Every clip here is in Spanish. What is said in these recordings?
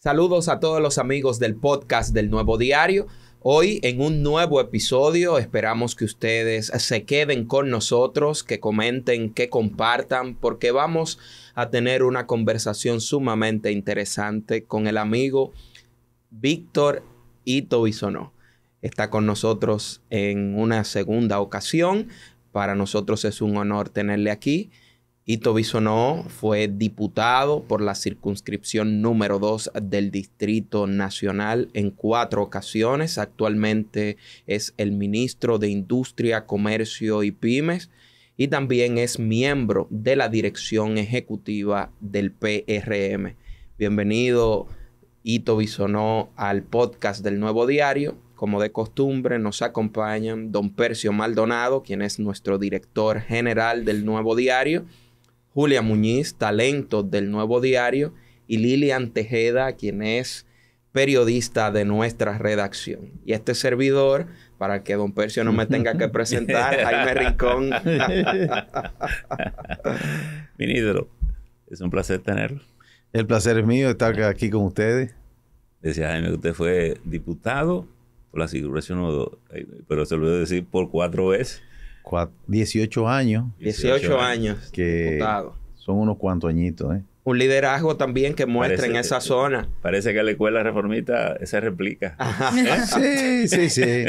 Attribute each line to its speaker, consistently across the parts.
Speaker 1: Saludos a todos los amigos del podcast del Nuevo Diario. Hoy en un nuevo episodio esperamos que ustedes se queden con nosotros, que comenten, que compartan, porque vamos a tener una conversación sumamente interesante con el amigo Víctor Ito Bisonó. Está con nosotros en una segunda ocasión. Para nosotros es un honor tenerle aquí. Ito Bisonó fue diputado por la circunscripción número 2 del Distrito Nacional en cuatro ocasiones. Actualmente es el ministro de Industria, Comercio y Pymes y también es miembro de la dirección ejecutiva del PRM. Bienvenido, Ito Bisonó, al podcast del Nuevo Diario. Como de costumbre, nos acompañan don Percio Maldonado, quien es nuestro director general del Nuevo Diario Julia Muñiz, talento del Nuevo Diario, y Lilian Tejeda, quien es periodista de nuestra redacción. Y este servidor, para que don Percio no me tenga que presentar, Jaime Rincón.
Speaker 2: Ministro, es un placer tenerlo. El placer es mío estar aquí con
Speaker 3: ustedes. Decía Jaime que usted fue diputado por la
Speaker 2: pero se lo voy a decir por cuatro veces. 18 años. 18, años. Que son unos cuantos añitos, ¿eh?
Speaker 1: Un liderazgo también que muestra en esa zona. Parece que la escuela reformista se replica. sí, sí, sí.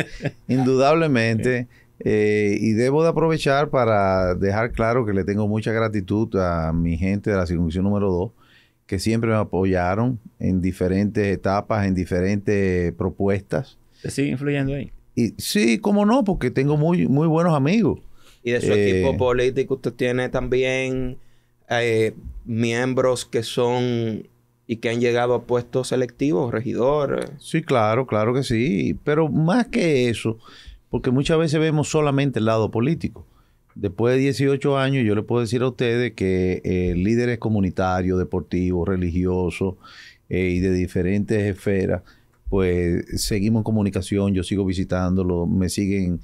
Speaker 2: Indudablemente. Eh, y debo de aprovechar para dejar claro que le tengo mucha gratitud a mi gente de la circunstancia número 2, que siempre me apoyaron en diferentes etapas, en diferentes propuestas.
Speaker 1: Te sigue influyendo ahí sí, cómo no,
Speaker 2: porque tengo muy, muy buenos amigos.
Speaker 1: Y de su eh, equipo político usted tiene también eh, miembros que son y que han llegado a puestos selectivos, regidores.
Speaker 2: Sí, claro, claro que sí. Pero más que eso, porque muchas veces vemos solamente el lado político. Después de 18 años, yo le puedo decir a ustedes que eh, líderes comunitarios, deportivos, religiosos y de diferentes esferas pues seguimos en comunicación, yo sigo visitándolos, me siguen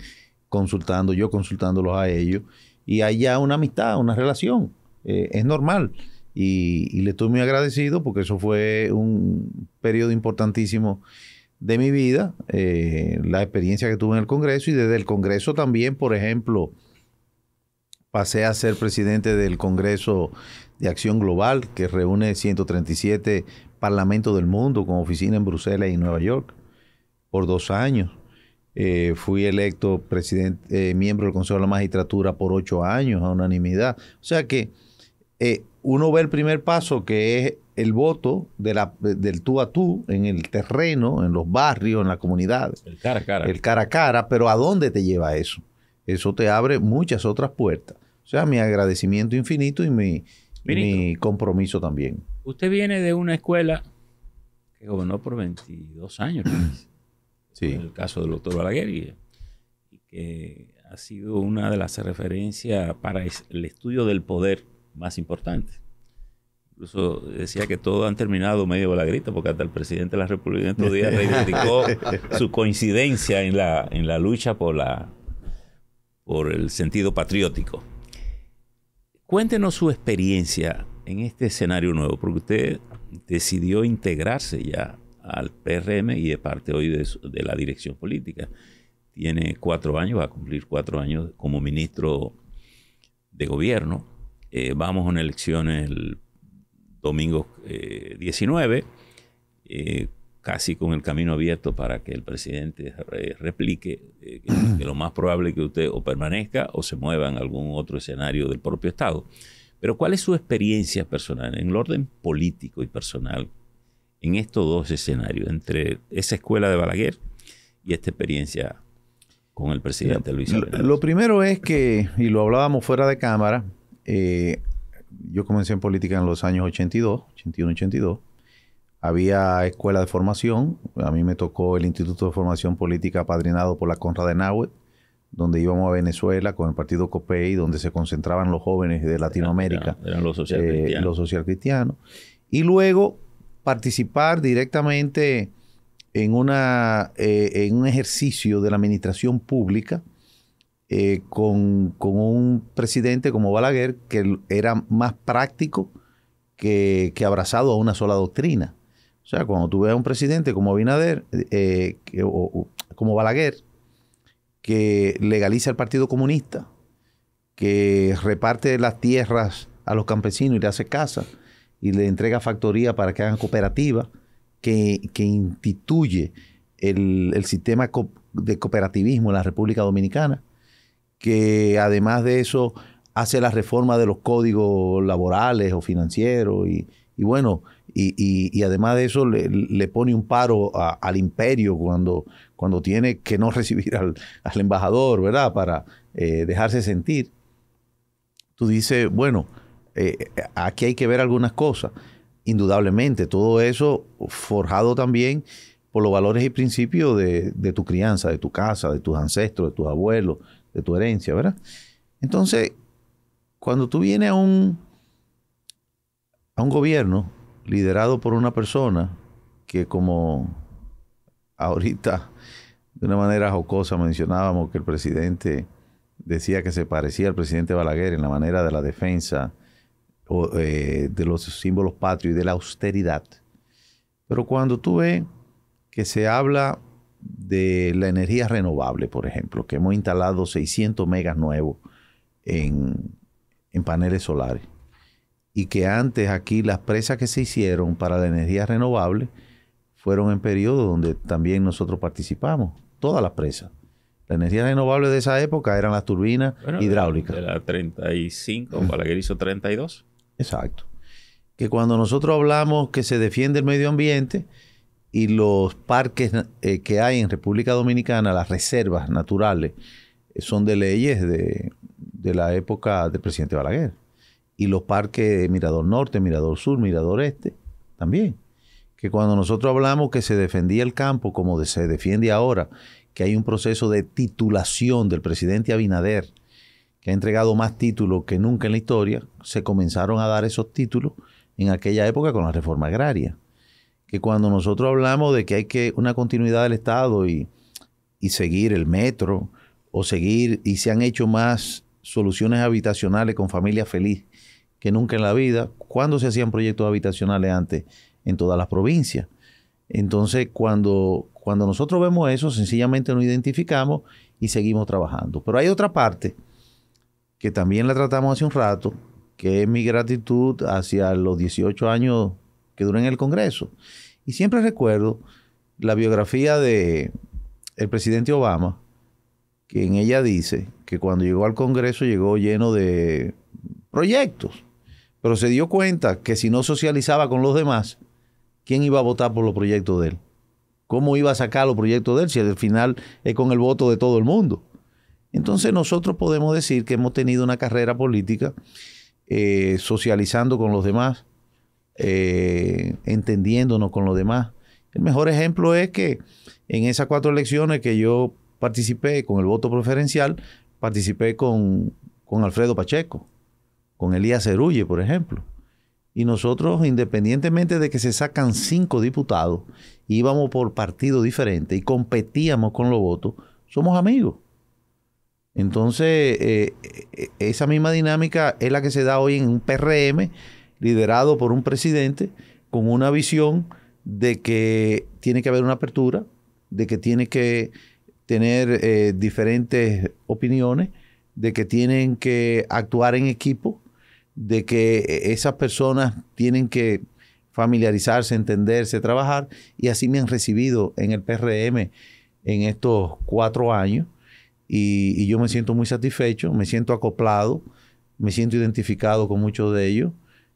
Speaker 2: consultando, yo consultándolos a ellos, y hay ya una amistad, una relación, eh, es normal. Y, le estoy muy agradecido porque eso fue un periodo importantísimo de mi vida, eh, la experiencia que tuve en el Congreso y desde el Congreso también, por ejemplo, pasé a ser presidente del Congreso de Acción Global, que reúne 137 parlamento del mundo, con oficina en Bruselas y Nueva York, por dos años. Eh, fui electo presidente, eh, miembro del Consejo de la Magistratura por ocho años a unanimidad. O sea que eh, uno ve el primer paso que es el voto de la, del tú a tú en el terreno, en los barrios, en la comunidad El cara a cara. El cara a cara, pero ¿a dónde te lleva eso? Eso te abre muchas otras puertas. O sea, mi agradecimiento infinito y mi, mi compromiso también.
Speaker 3: Usted viene de una escuela
Speaker 2: que gobernó por 22 años, en el caso del doctor Balaguer, y
Speaker 3: que ha sido una de las referencias para el estudio del poder más importante. Incluso decía que todos han terminado medio balagrita, porque hasta el presidente de la República en estos días reivindicó su coincidencia en la, en la lucha por, la, por el sentido patriótico. Cuéntenos su experiencia en este escenario nuevo, porque usted decidió integrarse ya al PRM y de parte hoy de, la dirección política. Tiene cuatro años, va a cumplir cuatro años como ministro de gobierno. Eh, vamos a una elección el domingo 19. Eh, casi con el camino abierto para que el presidente eh, replique eh, que, lo más probable es que usted o permanezca o se mueva en algún otro escenario del propio Estado. Pero ¿cuál es su experiencia personal en el orden político y personal en estos dos escenarios, entre esa escuela de Balaguer y esta experiencia
Speaker 2: con el presidente Luis Abinader? Lo, primero es que, y lo hablábamos fuera de cámara, eh, yo comencé en política en los años 82, 81, 82 había escuelas de formación, a mí me tocó el Instituto de Formación Política padrinado por la Conrad Adenauer, donde íbamos a Venezuela con el partido COPEI, donde se concentraban los jóvenes de Latinoamérica, los social eh, Y luego participar directamente en, una, eh, en un ejercicio de la administración pública eh, con, un presidente como Balaguer que era más práctico que abrazado a una sola doctrina. O sea, cuando tú ves a un presidente como Abinader eh, como Balaguer, que legaliza el Partido Comunista, que reparte las tierras a los campesinos y le hace casa y le entrega factoría para que hagan cooperativa, que, que instituye el, sistema de cooperativismo en la República Dominicana, que además de eso hace la reforma de los códigos laborales o financieros y, y bueno, y, además de eso le, pone un paro al imperio cuando, cuando tiene que no recibir al, embajador, ¿verdad? Para eh, dejarse sentir. Tú dices, bueno, eh, aquí hay que ver algunas cosas. Indudablemente, todo eso forjado también por los valores y principios de, de, tu crianza, de tu casa, de tus ancestros, de tus abuelos, de tu herencia, ¿verdad? Entonces, cuando tú vienes a un, a un gobierno liderado por una persona que como ahorita de una manera jocosa mencionábamos que el presidente decía que se parecía al presidente Balaguer en la manera de la defensa eh, de los símbolos patrios y de la austeridad. Pero cuando tú ves que se habla de la energía renovable, por ejemplo, que hemos instalado 600 megas nuevos en paneles solares, y que antes aquí las presas que se hicieron para la energía renovable fueron en periodos donde también nosotros participamos, todas las presas. La energía renovable de esa época eran las turbinas hidráulicas. De la 35, Balaguer hizo 32. Exacto. Que cuando nosotros hablamos que se defiende el medio ambiente y los parques eh, que hay en República Dominicana, las reservas naturales, eh, son de leyes de la época del presidente Balaguer y los parques Mirador Norte, Mirador Sur, Mirador Este, también. Que cuando nosotros hablamos que se defendía el campo como se defiende ahora, que hay un proceso de titulación del presidente Abinader, que ha entregado más títulos que nunca en la historia, se comenzaron a dar esos títulos en aquella época con la reforma agraria. Que cuando nosotros hablamos de que hay que una continuidad del Estado y, y seguir el metro, o seguir, y se han hecho más soluciones habitacionales con familia feliz que nunca en la vida, cuando se hacían proyectos habitacionales antes en todas las provincias. Entonces, cuando, cuando nosotros vemos eso, sencillamente nos identificamos y seguimos trabajando. Pero hay otra parte que también la tratamos hace un rato, que es mi gratitud hacia los 18 años que duran en el Congreso. Y siempre recuerdo la biografía de el presidente Obama, que en ella dice que cuando llegó al Congreso llegó lleno de proyectos, pero se dio cuenta que si no socializaba con los demás, ¿quién iba a votar por los proyectos de él? ¿Cómo iba a sacar los proyectos de él si al final es con el voto de todo el mundo? Entonces nosotros podemos decir que hemos tenido una carrera política eh, socializando con los demás, eh, entendiéndonos con los demás. El mejor ejemplo es que en esas cuatro elecciones que yo participé con el voto preferencial, participé con Alfredo Pacheco con Elías Cerulle, por ejemplo. Y nosotros, independientemente de que se sacan cinco diputados, íbamos por partido diferente y competíamos con los votos, somos amigos. Entonces, eh, eh, esa misma dinámica es la que se da hoy en un PRM liderado por un presidente con una visión de que tiene que haber una apertura, de que tiene que tener eh, diferentes opiniones, de que tienen que actuar en equipo de que eh, esas personas tienen que familiarizarse, entenderse, trabajar, y así me han recibido en el PRM en estos cuatro años, y, yo me siento muy satisfecho, me siento acoplado, me siento identificado con muchos de ellos,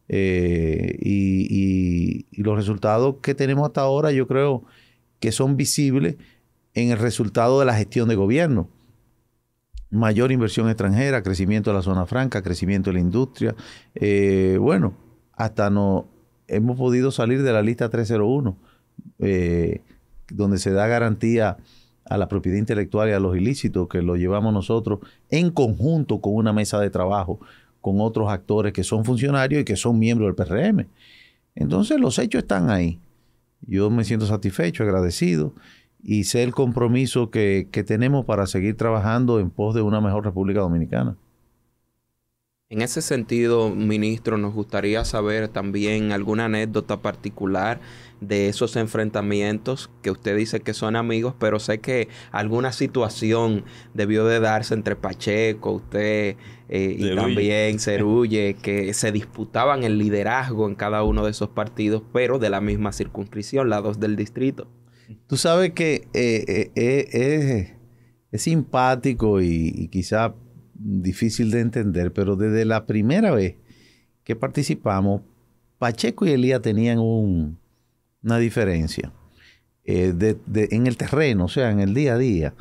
Speaker 2: eh, y los resultados que tenemos hasta ahora yo creo que son visibles en el resultado de la gestión de gobierno mayor inversión extranjera, crecimiento de la zona franca, crecimiento de la industria. Eh, bueno, hasta no hemos podido salir de la lista 301, eh, donde se da garantía a la propiedad intelectual y a los ilícitos que lo llevamos nosotros en conjunto con una mesa de trabajo, con otros actores que son funcionarios y que son miembros del PRM. Entonces los hechos están ahí. Yo me siento satisfecho, agradecido y sé el compromiso que, tenemos para seguir trabajando en pos de una mejor República Dominicana.
Speaker 1: En ese sentido, ministro, nos gustaría saber también alguna anécdota particular de esos enfrentamientos que usted dice que son amigos, pero sé que alguna situación debió de darse entre Pacheco, usted eh, y también Cerulle, que se disputaban el liderazgo en cada uno de esos partidos, pero de la misma circunscripción, lados del distrito. Tú sabes que eh, eh, eh, es
Speaker 2: simpático y, quizá difícil de entender, pero desde la primera vez que participamos, Pacheco y Elías tenían una diferencia en el terreno, o sea, en el día a día.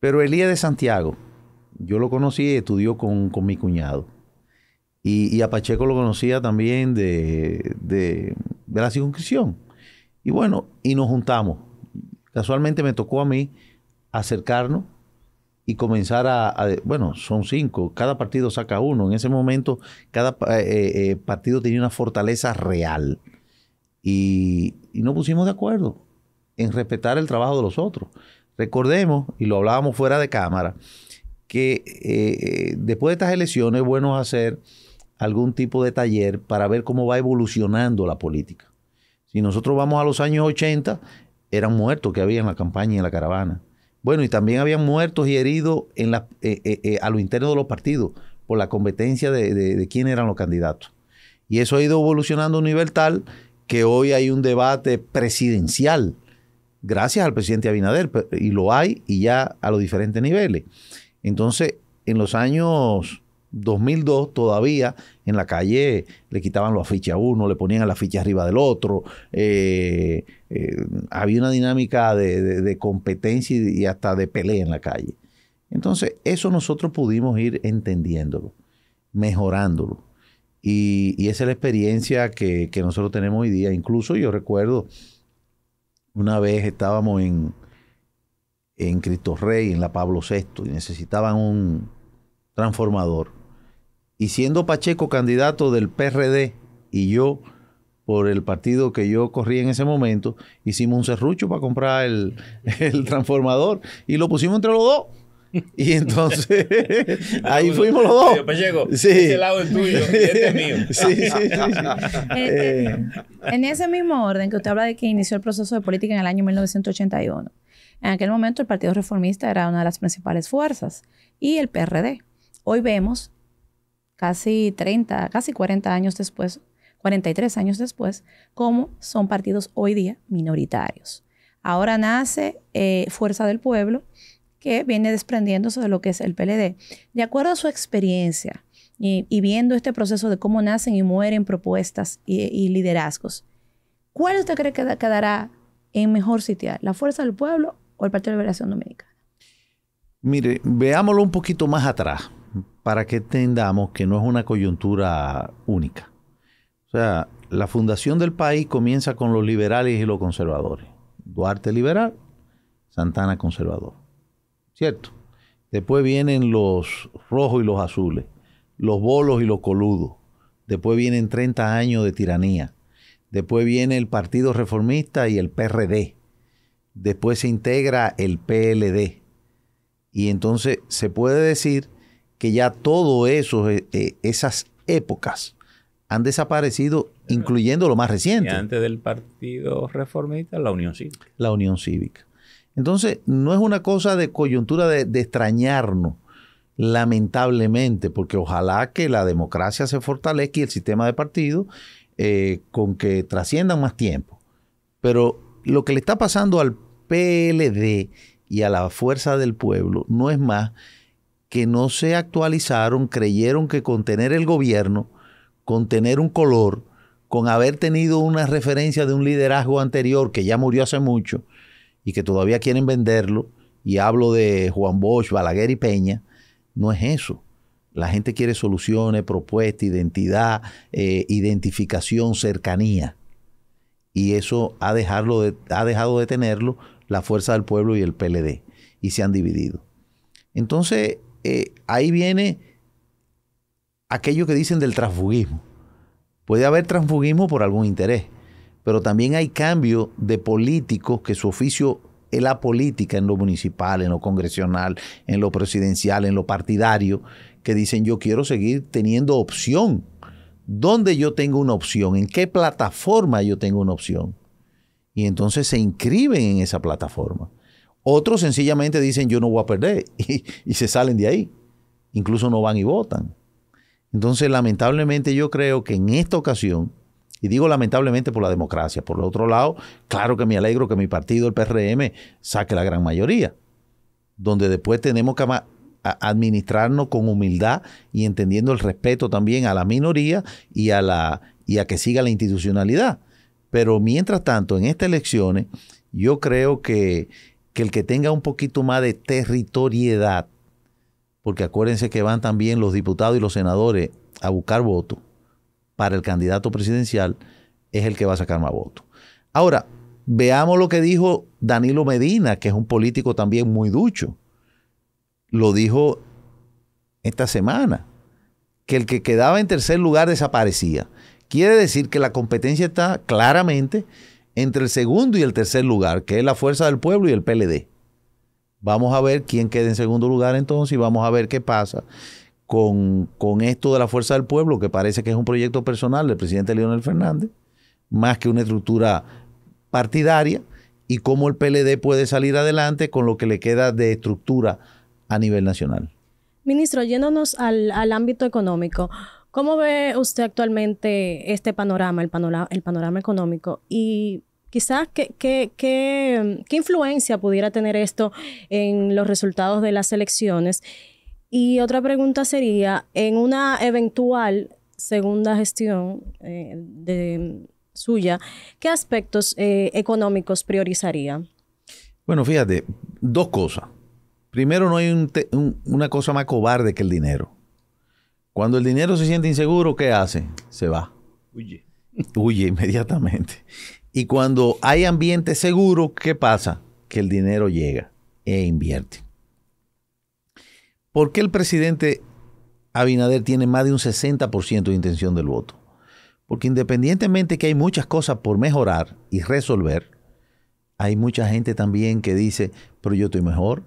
Speaker 2: Pero Elías de Santiago, yo lo conocí y estudió con, mi cuñado. Y, a Pacheco lo conocía también de, de la circuncisión. Y bueno, y nos juntamos. Casualmente me tocó a mí acercarnos y comenzar a, bueno, son cinco, cada partido saca uno. En ese momento, cada eh, eh, eh, partido tenía una fortaleza real. Y, nos pusimos de acuerdo en respetar el trabajo de los otros. Recordemos, y lo hablábamos fuera de cámara, que después de estas elecciones es bueno hacer algún tipo de taller para ver cómo va evolucionando la política. Si nosotros vamos a los años 80, eran muertos que había en la campaña y en la caravana. Bueno, y también habían muertos y heridos en eh, eh, eh, a lo interno de los partidos por la competencia de, de, de quién eran los candidatos. Y eso ha ido evolucionando a un nivel tal que hoy hay un debate presidencial, gracias al presidente Abinader, y lo hay y ya a los diferentes niveles. Entonces, en los años 2002 todavía en la calle le quitaban los afiches a uno, le ponían la ficha arriba del otro. Eh, eh, había una dinámica de, competencia y, hasta de pelea en la calle. Entonces, eso nosotros pudimos ir entendiéndolo, mejorándolo. Y, esa es la experiencia que, nosotros tenemos hoy día. Incluso yo recuerdo una vez estábamos en, en Cristo Rey, en la Pablo VI, y necesitaban un transformador y siendo Pacheco candidato del PRD y yo por el partido que yo corrí en ese momento, hicimos un serrucho para comprar el, transformador y lo pusimos entre los dos. Y entonces ahí fuimos los dos. Pacheco, sí. ese lado es tuyo y este es mío. Este, eh.
Speaker 4: en ese mismo orden que usted habla de que inició el proceso de política en el año 1981, en aquel momento el Partido Reformista era una de las principales fuerzas y el PRD. Hoy vemos casi 30, casi 40 años después, 43 años después, como son partidos hoy día minoritarios. Ahora nace eh, Fuerza del Pueblo, que viene desprendiéndose de lo que es el PLD. De acuerdo a su experiencia y, viendo este proceso de cómo nacen y mueren propuestas y, liderazgos, ¿cuál usted cree que quedará en mejor sitio, ¿La Fuerza del Pueblo o el Partido de Liberación Dominicana?
Speaker 2: Mire, veámoslo un poquito más atrás para que entendamos que no es una coyuntura única. O sea, la fundación del país comienza con los liberales y los conservadores. Duarte liberal, Santana conservador. ¿Cierto? Después vienen los rojos y los azules, los bolos y los coludos. Después vienen 30 años de tiranía. Después viene el Partido Reformista y el PRD. Después se integra el PLD. Y entonces se puede decir que ya todo eso, eh, eh, esas épocas han desaparecido, incluyendo lo más reciente. antes del Partido Reformista, la Unión Cívica. La Unión Cívica. Entonces, no es una cosa de coyuntura de, extrañarnos, lamentablemente, porque ojalá que la democracia se fortalezca y el sistema de partido eh, con que trasciendan más tiempo. Pero lo que le está pasando al PLD y a la fuerza del pueblo no es más que no se actualizaron, creyeron que con tener el gobierno, con tener un color, con haber tenido una referencia de un liderazgo anterior que ya murió hace mucho y que todavía quieren venderlo, y hablo de Juan Bosch, Balaguer y Peña, no es eso. La gente quiere soluciones, propuestas, identidad, eh, identificación, cercanía. Y eso ha, ha dejado de tenerlo la Fuerza del Pueblo y el PLD. Y se han dividido. Entonces, eh, ahí viene aquello que dicen del transfugismo. Puede haber transfugismo por algún interés, pero también hay cambio de políticos que su oficio es la política en lo municipal, en lo congresional, en lo presidencial, en lo partidario, que dicen yo quiero seguir teniendo opción. ¿Dónde yo tengo una opción? ¿En qué plataforma yo tengo una opción? Y entonces se inscriben en esa plataforma. Otros sencillamente dicen yo no voy a perder y, se salen de ahí. Incluso no van y votan. Entonces, lamentablemente yo creo que en esta ocasión, y digo lamentablemente por la democracia, por el otro lado, claro que me alegro que mi partido, el PRM, saque la gran mayoría, donde después tenemos que administrarnos con humildad y entendiendo el respeto también a la minoría y a, la, y a que siga la institucionalidad. Pero mientras tanto, en estas elecciones, yo creo que que el que tenga un poquito más de territoriedad, porque acuérdense que van también los diputados y los senadores a buscar votos para el candidato presidencial, es el que va a sacar más votos. Ahora, veamos lo que dijo Danilo Medina, que es un político también muy ducho. Lo dijo esta semana, que el que quedaba en tercer lugar desaparecía. Quiere decir que la competencia está claramente entre el segundo y el tercer lugar, que es la Fuerza del Pueblo y el PLD. Vamos a ver quién queda en segundo lugar entonces y vamos a ver qué pasa con, esto de la Fuerza del Pueblo, que parece que es un proyecto personal del presidente Leonel Fernández, más que una estructura partidaria, y cómo el PLD puede salir adelante con lo que le queda de estructura a nivel nacional.
Speaker 5: Ministro, yéndonos al, al ámbito económico, ¿Cómo ve usted actualmente este panorama, el panorama, económico? Y quizás qué, qué, influencia pudiera tener esto en los resultados de las elecciones. Y otra pregunta sería, en una eventual segunda gestión eh, de, suya, ¿qué aspectos eh, económicos priorizaría?
Speaker 2: Bueno, fíjate, dos cosas. Primero, no hay una cosa más cobarde que el dinero. Cuando el dinero se siente inseguro, ¿qué hace? Se va. Huye. Huye inmediatamente. Y cuando hay ambiente seguro, ¿qué pasa? Que el dinero llega e invierte. ¿Por qué el presidente Abinader tiene más de un 60% de intención del voto? Porque independientemente que hay muchas cosas por mejorar y resolver, hay mucha gente también que dice, pero yo estoy mejor,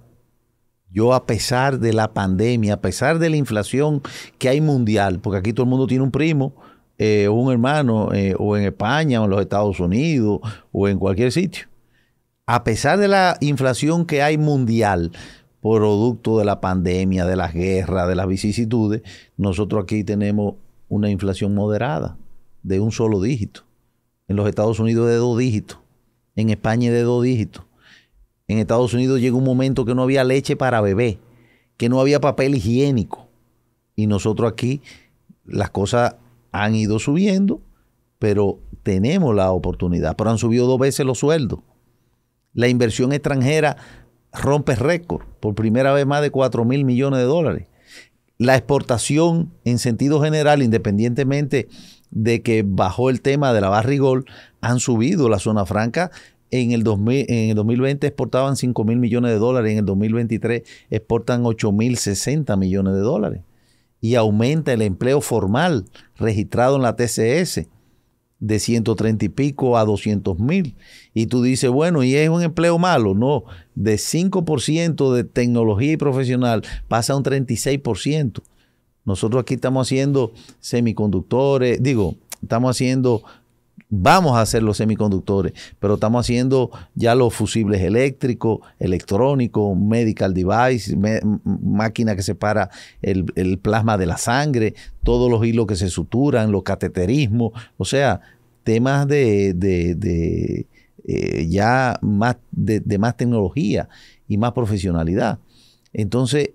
Speaker 2: yo a pesar de la pandemia, a pesar de la inflación que hay mundial, porque aquí todo el mundo tiene un primo o eh, un hermano, eh, o en España, o en los Estados Unidos, o en cualquier sitio. A pesar de la inflación que hay mundial, producto de la pandemia, de las guerras, de las vicisitudes, nosotros aquí tenemos una inflación moderada, de un solo dígito. En los Estados Unidos de dos dígitos, en España de dos dígitos en Estados Unidos llegó un momento que no había leche para bebé, que no había papel higiénico. Y nosotros aquí las cosas han ido subiendo, pero tenemos la oportunidad. Pero han subido dos veces los sueldos. La inversión extranjera rompe récord, por primera vez más de 4 mil millones de dólares. La exportación en sentido general, independientemente de que bajó el tema de la barrigol, han subido la zona franca en el, 2020 exportaban 5 mil millones de dólares, en el 2023 exportan 8 mil 60 millones de dólares. Y aumenta el empleo formal registrado en la TCS de 130 y pico a 200 mil. Y tú dices, bueno, ¿y es un empleo malo? No, de 5% de tecnología y profesional pasa a un 36%. Nosotros aquí estamos haciendo semiconductores, digo, estamos haciendo vamos a hacer los semiconductores, pero estamos haciendo ya los fusibles eléctricos, electrónicos, medical device, máquina que separa el, plasma de la sangre, todos los hilos que se suturan, los cateterismos, o sea, temas de, eh, ya más de más tecnología y más profesionalidad. Entonces,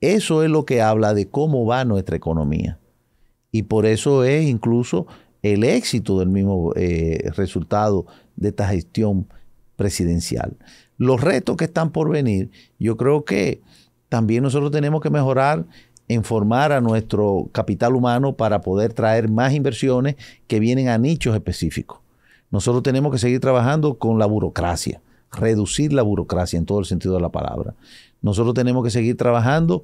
Speaker 2: eso es lo que habla de cómo va nuestra economía. Y por eso es incluso el éxito del mismo eh, resultado de esta gestión presidencial. Los retos que están por venir, yo creo que también nosotros tenemos que mejorar en formar a nuestro capital humano para poder traer más inversiones que vienen a nichos específicos. Nosotros tenemos que seguir trabajando con la burocracia, reducir la burocracia en todo el sentido de la palabra. Nosotros tenemos que seguir trabajando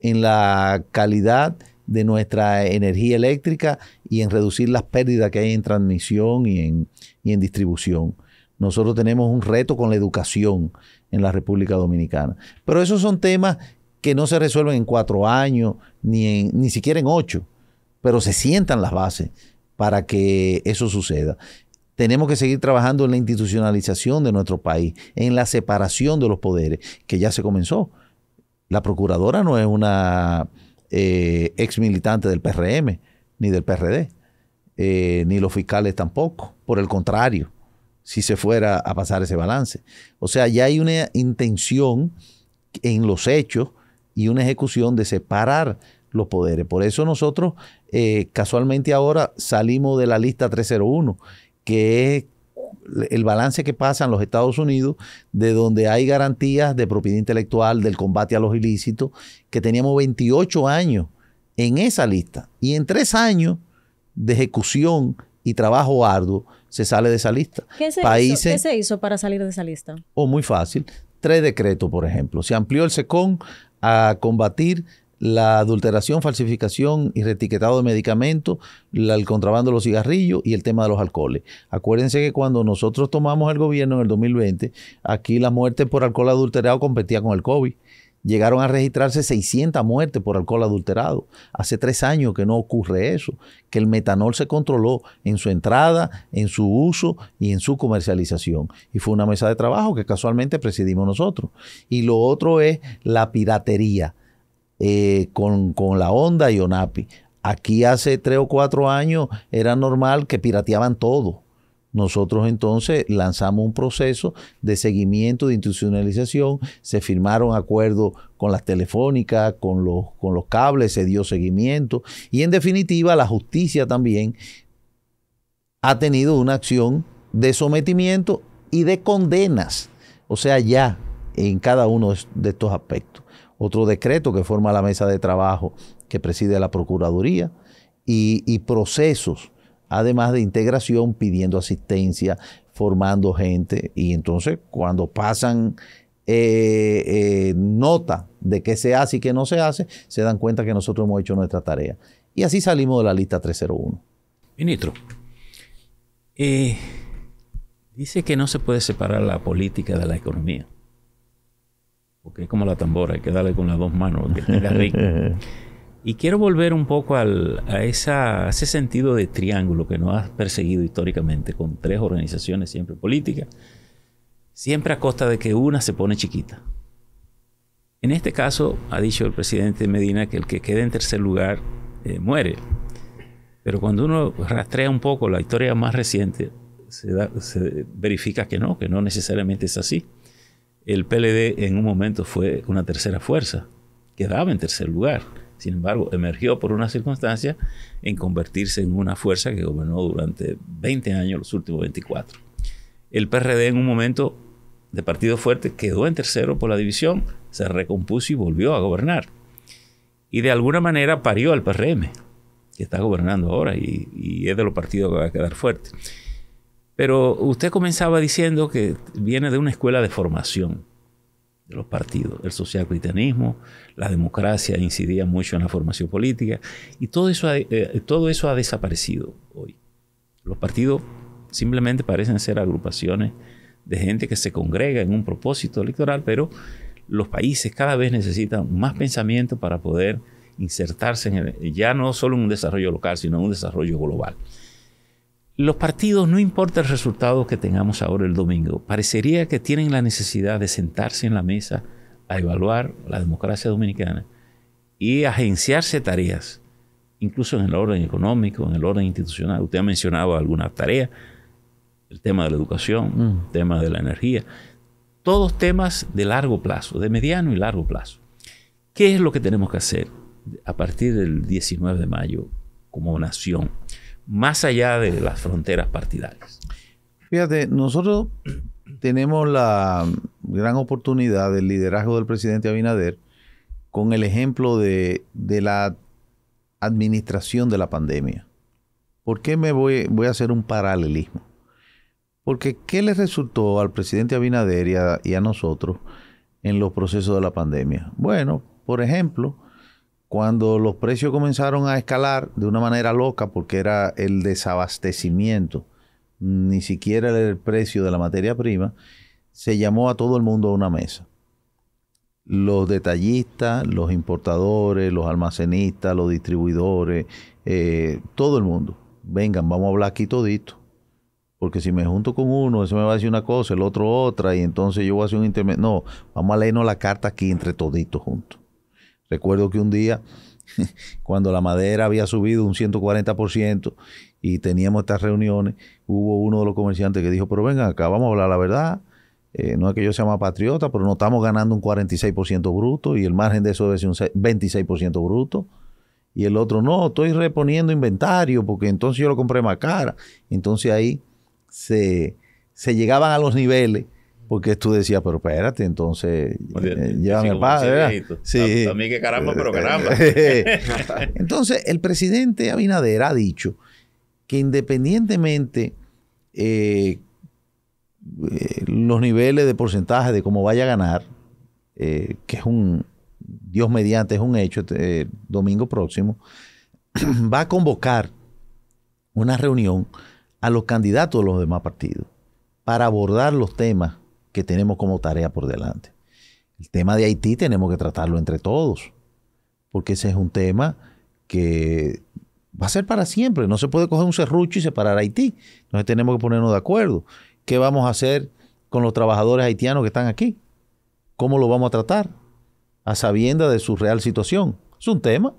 Speaker 2: en la calidad de nuestra energía eléctrica y en reducir las pérdidas que hay en transmisión y en, y en distribución. Nosotros tenemos un reto con la educación en la República Dominicana. Pero esos son temas que no se resuelven en cuatro años, ni, ni siquiera en ocho, pero se sientan las bases para que eso suceda. Tenemos que seguir trabajando en la institucionalización de nuestro país, en la separación de los poderes, que ya se comenzó. La procuradora no es una eh, ex militante del PRM, ni del PRD, eh, ni los fiscales tampoco. Por el contrario, si se fuera a pasar ese balance. O sea, ya hay una intención en los hechos y una ejecución de separar los poderes. Por eso nosotros eh, casualmente ahora salimos de la lista 301, que es el balance que pasa en los Estados Unidos, de donde hay garantías de propiedad intelectual, del combate a los ilícitos, que teníamos 28 años en esa lista. Y en tres años de ejecución y trabajo arduo, se sale de esa lista. ¿Qué se, hizo?
Speaker 5: se hizo para salir de esa lista?
Speaker 2: O oh, muy fácil. Tres decretos, por ejemplo. Se amplió el SECON a combatir la adulteración, falsificación y reetiquetado de medicamentos, el contrabando de los cigarrillos y el tema de los alcoholes. Acuérdense que cuando nosotros tomamos el gobierno en el 2020, aquí la muerte por alcohol adulterado competía con el COVID. Llegaron a registrarse 600 muertes por alcohol adulterado. Hace tres años que no ocurre eso, que el metanol se controló en su entrada, en su uso y en su comercialización. Y fue una mesa de trabajo que casualmente presidimos nosotros. Y lo otro es la piratería. Eh, con, la ONDA y Onapi. Aquí hace tres o cuatro años era normal que pirateaban todo. Nosotros entonces lanzamos un proceso de seguimiento, de institucionalización, se firmaron acuerdos con las telefónicas, con los, con los cables, se dio seguimiento y en definitiva la justicia también ha tenido una acción de sometimiento y de condenas, o sea, ya en cada uno de estos aspectos otro decreto que forma la mesa de trabajo que preside la Procuraduría y, procesos, además de integración, pidiendo asistencia, formando gente y entonces cuando pasan eh, eh, nota de qué se hace y qué no se hace, se dan cuenta que nosotros hemos hecho nuestra tarea. Y así salimos de la lista 301.
Speaker 3: Ministro, eh, dice que no se puede separar la política de la economía porque es como la tambora, hay que darle con las dos manos, Y quiero volver un poco a, ese sentido de triángulo que nos ha perseguido históricamente con tres organizaciones siempre políticas, siempre a costa de que una se pone chiquita. En este caso, ha dicho el presidente Medina que el que quede en tercer lugar eh, muere. Pero cuando uno rastrea un poco la historia más reciente, se, se verifica que no, que no necesariamente es así el PLD en un momento fue una tercera fuerza, quedaba en tercer lugar. Sin embargo, emergió por una circunstancia en convertirse en una fuerza que gobernó durante 20 años, los últimos 24. El PRD en un momento de partido fuerte quedó en tercero por la división, se recompuso y volvió a gobernar. Y de alguna manera parió al PRM, que está gobernando ahora y, es de los partidos que va a quedar fuerte. Pero usted comenzaba diciendo que viene de una escuela de formación de los partidos. El social la democracia incidía mucho en la formación política y todo eso ha, eh, todo eso ha desaparecido hoy. Los partidos simplemente parecen ser agrupaciones de gente que se congrega en un propósito electoral, pero los países cada vez necesitan más pensamiento para poder insertarse ya no solo en un desarrollo local, sino en un desarrollo global los partidos, no importa el resultado que tengamos ahora el domingo, parecería que tienen la necesidad de sentarse en la mesa a evaluar la democracia dominicana y agenciarse tareas, incluso en el orden económico, en el orden institucional. Usted ha mencionado algunas tareas, el tema de la educación, mm. el tema de la energía, todos temas de largo plazo, de mediano y largo plazo. ¿Qué es lo que tenemos que hacer a partir del 19 de mayo como nación? más allá de las fronteras partidarias.
Speaker 2: Fíjate, nosotros tenemos la gran oportunidad del liderazgo del presidente Abinader con el ejemplo de, la administración de la pandemia. ¿Por qué me voy, voy a hacer un paralelismo? Porque ¿qué le resultó al presidente Abinader y a, nosotros en los procesos de la pandemia? Bueno, por ejemplo, cuando los precios comenzaron a escalar de una manera loca porque era el desabastecimiento, ni siquiera el precio de la materia prima, se llamó a todo el mundo a una mesa. Los detallistas, los importadores, los almacenistas, los distribuidores, eh, todo el mundo. Vengan, vamos a hablar aquí todito. Porque si me junto con uno, ese me va a decir una cosa, el otro otra, y entonces yo voy a hacer un intermedio. No, vamos a leernos la carta aquí entre toditos juntos Recuerdo que un día, cuando la madera había subido un 140% y teníamos estas reuniones, hubo uno de los comerciantes que dijo, pero venga, acá, vamos a hablar la verdad. Eh, no es que yo sea más patriota, pero no estamos ganando un 46% bruto y el margen de eso debe ser un 26% bruto. Y el otro, no, estoy reponiendo inventario porque entonces yo lo compré más cara. Entonces ahí se, se llegaban a los niveles porque tú decías, pero espérate, entonces eh, llévame sí, ¿verdad? Sí.
Speaker 3: mí que caramba, pero caramba.
Speaker 2: entonces, el presidente Abinader ha dicho que independientemente eh, eh, los niveles de porcentaje de cómo vaya a ganar, que es un, Dios mediante, es un hecho, este, domingo próximo, va a convocar una reunión a los candidatos de los demás partidos para abordar los temas que tenemos como tarea por delante. El tema de Haití tenemos que tratarlo entre todos, porque ese es un tema que va a ser para siempre. No se puede coger un serrucho y separar Haití. Entonces tenemos que ponernos de acuerdo. ¿Qué vamos a hacer con los trabajadores haitianos que están aquí? ¿Cómo lo vamos a tratar? A sabienda de su real situación. Es un tema.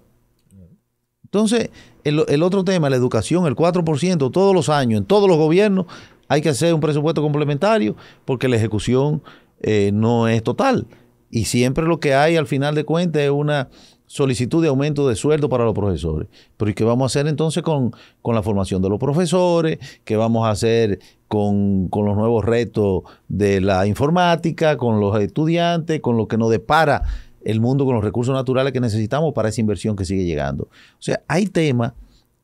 Speaker 2: Entonces, el otro tema, la educación, el 4% todos los años, en todos los gobiernos, hay que hacer un presupuesto complementario porque la ejecución eh, no es total. Y siempre lo que hay al final de cuentas es una solicitud de aumento de sueldo para los profesores. Pero ¿y qué vamos a hacer entonces con, la formación de los profesores? ¿Qué vamos a hacer con, con, los nuevos retos de la informática, con los estudiantes, con lo que nos depara el mundo, con los recursos naturales que necesitamos para esa inversión que sigue llegando? O sea, hay temas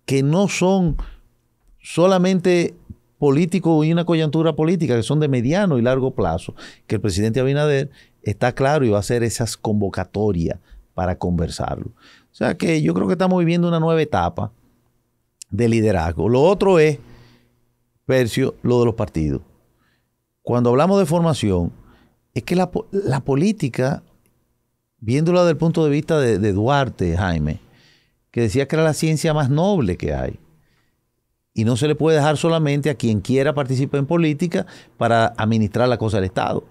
Speaker 2: que no son solamente político y una coyuntura política que son de mediano y largo plazo, que el presidente Abinader está claro y va a hacer esas convocatorias para conversarlo. O sea que yo creo que estamos viviendo una nueva etapa de liderazgo. Lo otro es, Percio, lo de los partidos. Cuando hablamos de formación, es que la, política, viéndola desde el punto de vista de Duarte, Jaime, que decía que era la ciencia más noble que hay y no se le puede dejar solamente a quien quiera participar en política para administrar la cosa del Estado.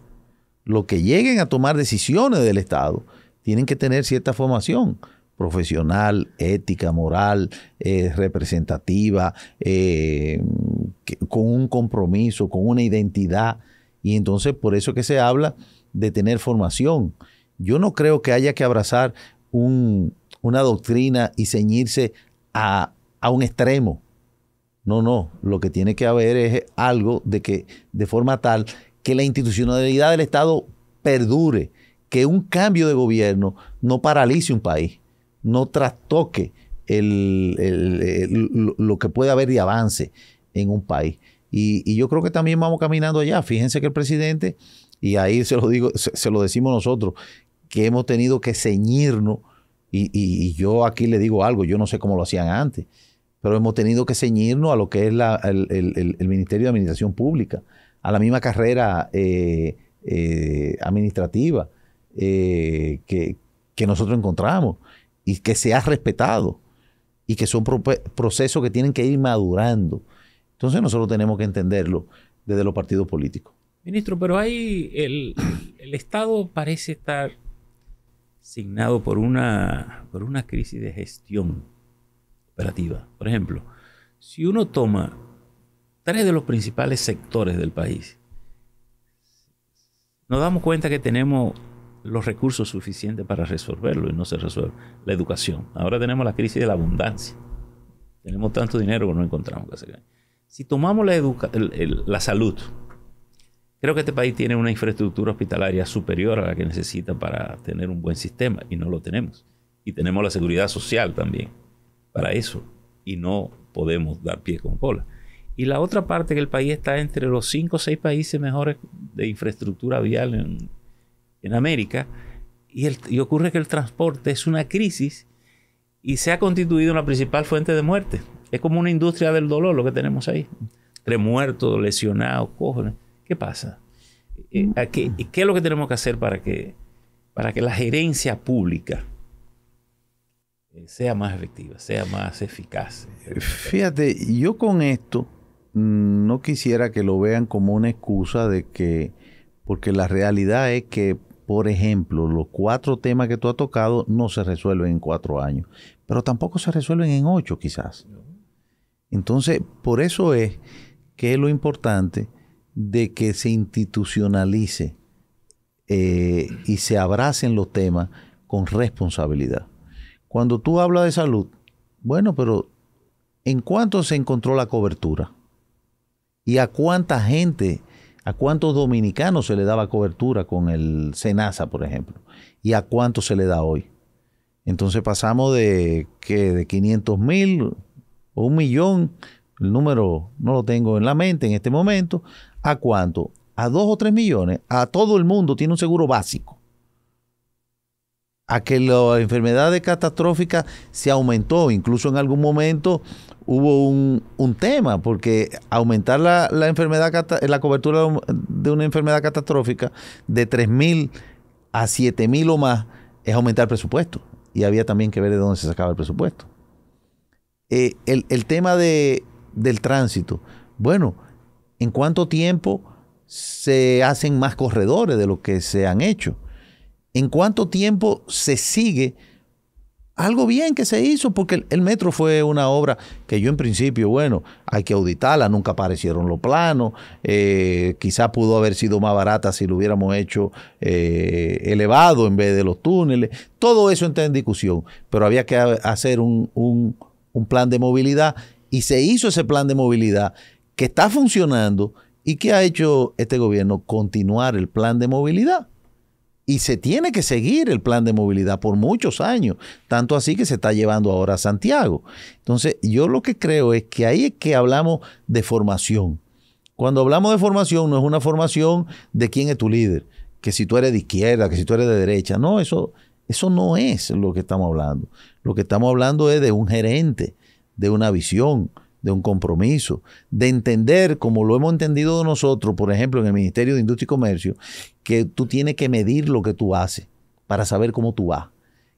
Speaker 2: Los que lleguen a tomar decisiones del Estado tienen que tener cierta formación profesional, ética, moral, eh, representativa, eh, con un compromiso, con una identidad. Y entonces por eso que se habla de tener formación. Yo no creo que haya que abrazar una doctrina y ceñirse a un extremo. No, no, lo que tiene que haber es algo de que de forma tal que la institucionalidad del Estado perdure, que un cambio de gobierno no paralice un país, no trastoque el, lo que puede haber de avance en un país. Y, yo creo que también vamos caminando allá. Fíjense que el presidente, y ahí se lo digo, se, lo decimos nosotros, que hemos tenido que ceñirnos, y yo aquí le digo algo, yo no sé cómo lo hacían antes pero hemos tenido que ceñirnos a lo que es el, Ministerio de Administración Pública, a la misma carrera eh, eh, administrativa eh, que, nosotros encontramos y que se ha respetado y que son procesos que tienen que ir madurando. Entonces nosotros tenemos que entenderlo desde los partidos políticos.
Speaker 3: Ministro, pero hay el, Estado parece estar signado por una, por una crisis de gestión por ejemplo, si uno toma tres de los principales sectores del país, nos damos cuenta que tenemos los recursos suficientes para resolverlo y no se resuelve. La educación. Ahora tenemos la crisis de la abundancia. Tenemos tanto dinero que no encontramos que hacer. Si tomamos la, la salud, creo que este país tiene una infraestructura hospitalaria superior a la que necesita para tener un buen sistema y no lo tenemos. Y tenemos la seguridad social también para eso y no podemos dar pie con cola. Y la otra parte que el país está entre los cinco o seis países mejores de infraestructura vial en, América y, ocurre que el transporte es una crisis y se ha constituido una principal fuente de muerte. Es como una industria del dolor lo que tenemos ahí. Tres muertos, lesionados, cojones. ¿Qué pasa? Eh, ¿Qué, ¿Qué, es lo que tenemos que hacer para que, para que la gerencia pública eh, sea más efectiva, sea más eficaz.
Speaker 2: Fíjate, yo con esto mm, no quisiera que lo vean como una excusa de que, porque la realidad es que, por ejemplo, los cuatro temas que tú has tocado no se resuelven en cuatro años, pero tampoco se resuelven en ocho quizás. Entonces, por eso es que es lo importante de que se institucionalice eh, y se abracen los temas con responsabilidad. Cuando tú hablas de salud, bueno, pero ¿en cuánto se encontró la cobertura? ¿Y a cuánta gente, a cuántos dominicanos se le daba cobertura con el SENASA, por ejemplo? ¿Y a cuánto se le da hoy? Entonces pasamos de que de 500 mil o un millón, el número no lo tengo en la mente en este momento, a cuánto? A dos o tres millones. A todo el mundo tiene un seguro básico a que la enfermedad catastróficas catastrófica se aumentó. Incluso en algún momento hubo un, tema, porque aumentar la, la, enfermedad, la cobertura de una enfermedad catastrófica de 3.000 a 7.000 o más es aumentar el presupuesto. Y había también que ver de dónde se sacaba el presupuesto. Eh, el, tema de, del tránsito. Bueno, ¿en cuánto tiempo se hacen más corredores de lo que se han hecho? en cuánto tiempo se sigue algo bien que se hizo, porque el, metro fue una obra que yo en principio, bueno, hay que auditarla, nunca aparecieron los planos, quizás eh, quizá pudo haber sido más barata si lo hubiéramos hecho eh, elevado en vez de los túneles, todo eso está en discusión, pero había que hacer un, un plan de movilidad y se hizo ese plan de movilidad que está funcionando y que ha hecho este gobierno continuar el plan de movilidad. Y se tiene que seguir el plan de movilidad por muchos años, tanto así que se está llevando ahora a Santiago. Entonces, yo lo que creo es que ahí es que hablamos de formación. Cuando hablamos de formación, no es una formación de quién es tu líder, que si tú eres de izquierda, que si tú eres de derecha. No, eso, eso no es lo que estamos hablando. Lo que estamos hablando es de un gerente, de una visión, de un compromiso, de entender, como lo hemos entendido nosotros, por ejemplo, en el Ministerio de Industria y Comercio, que tú tienes que medir lo que tú haces para saber cómo tú vas,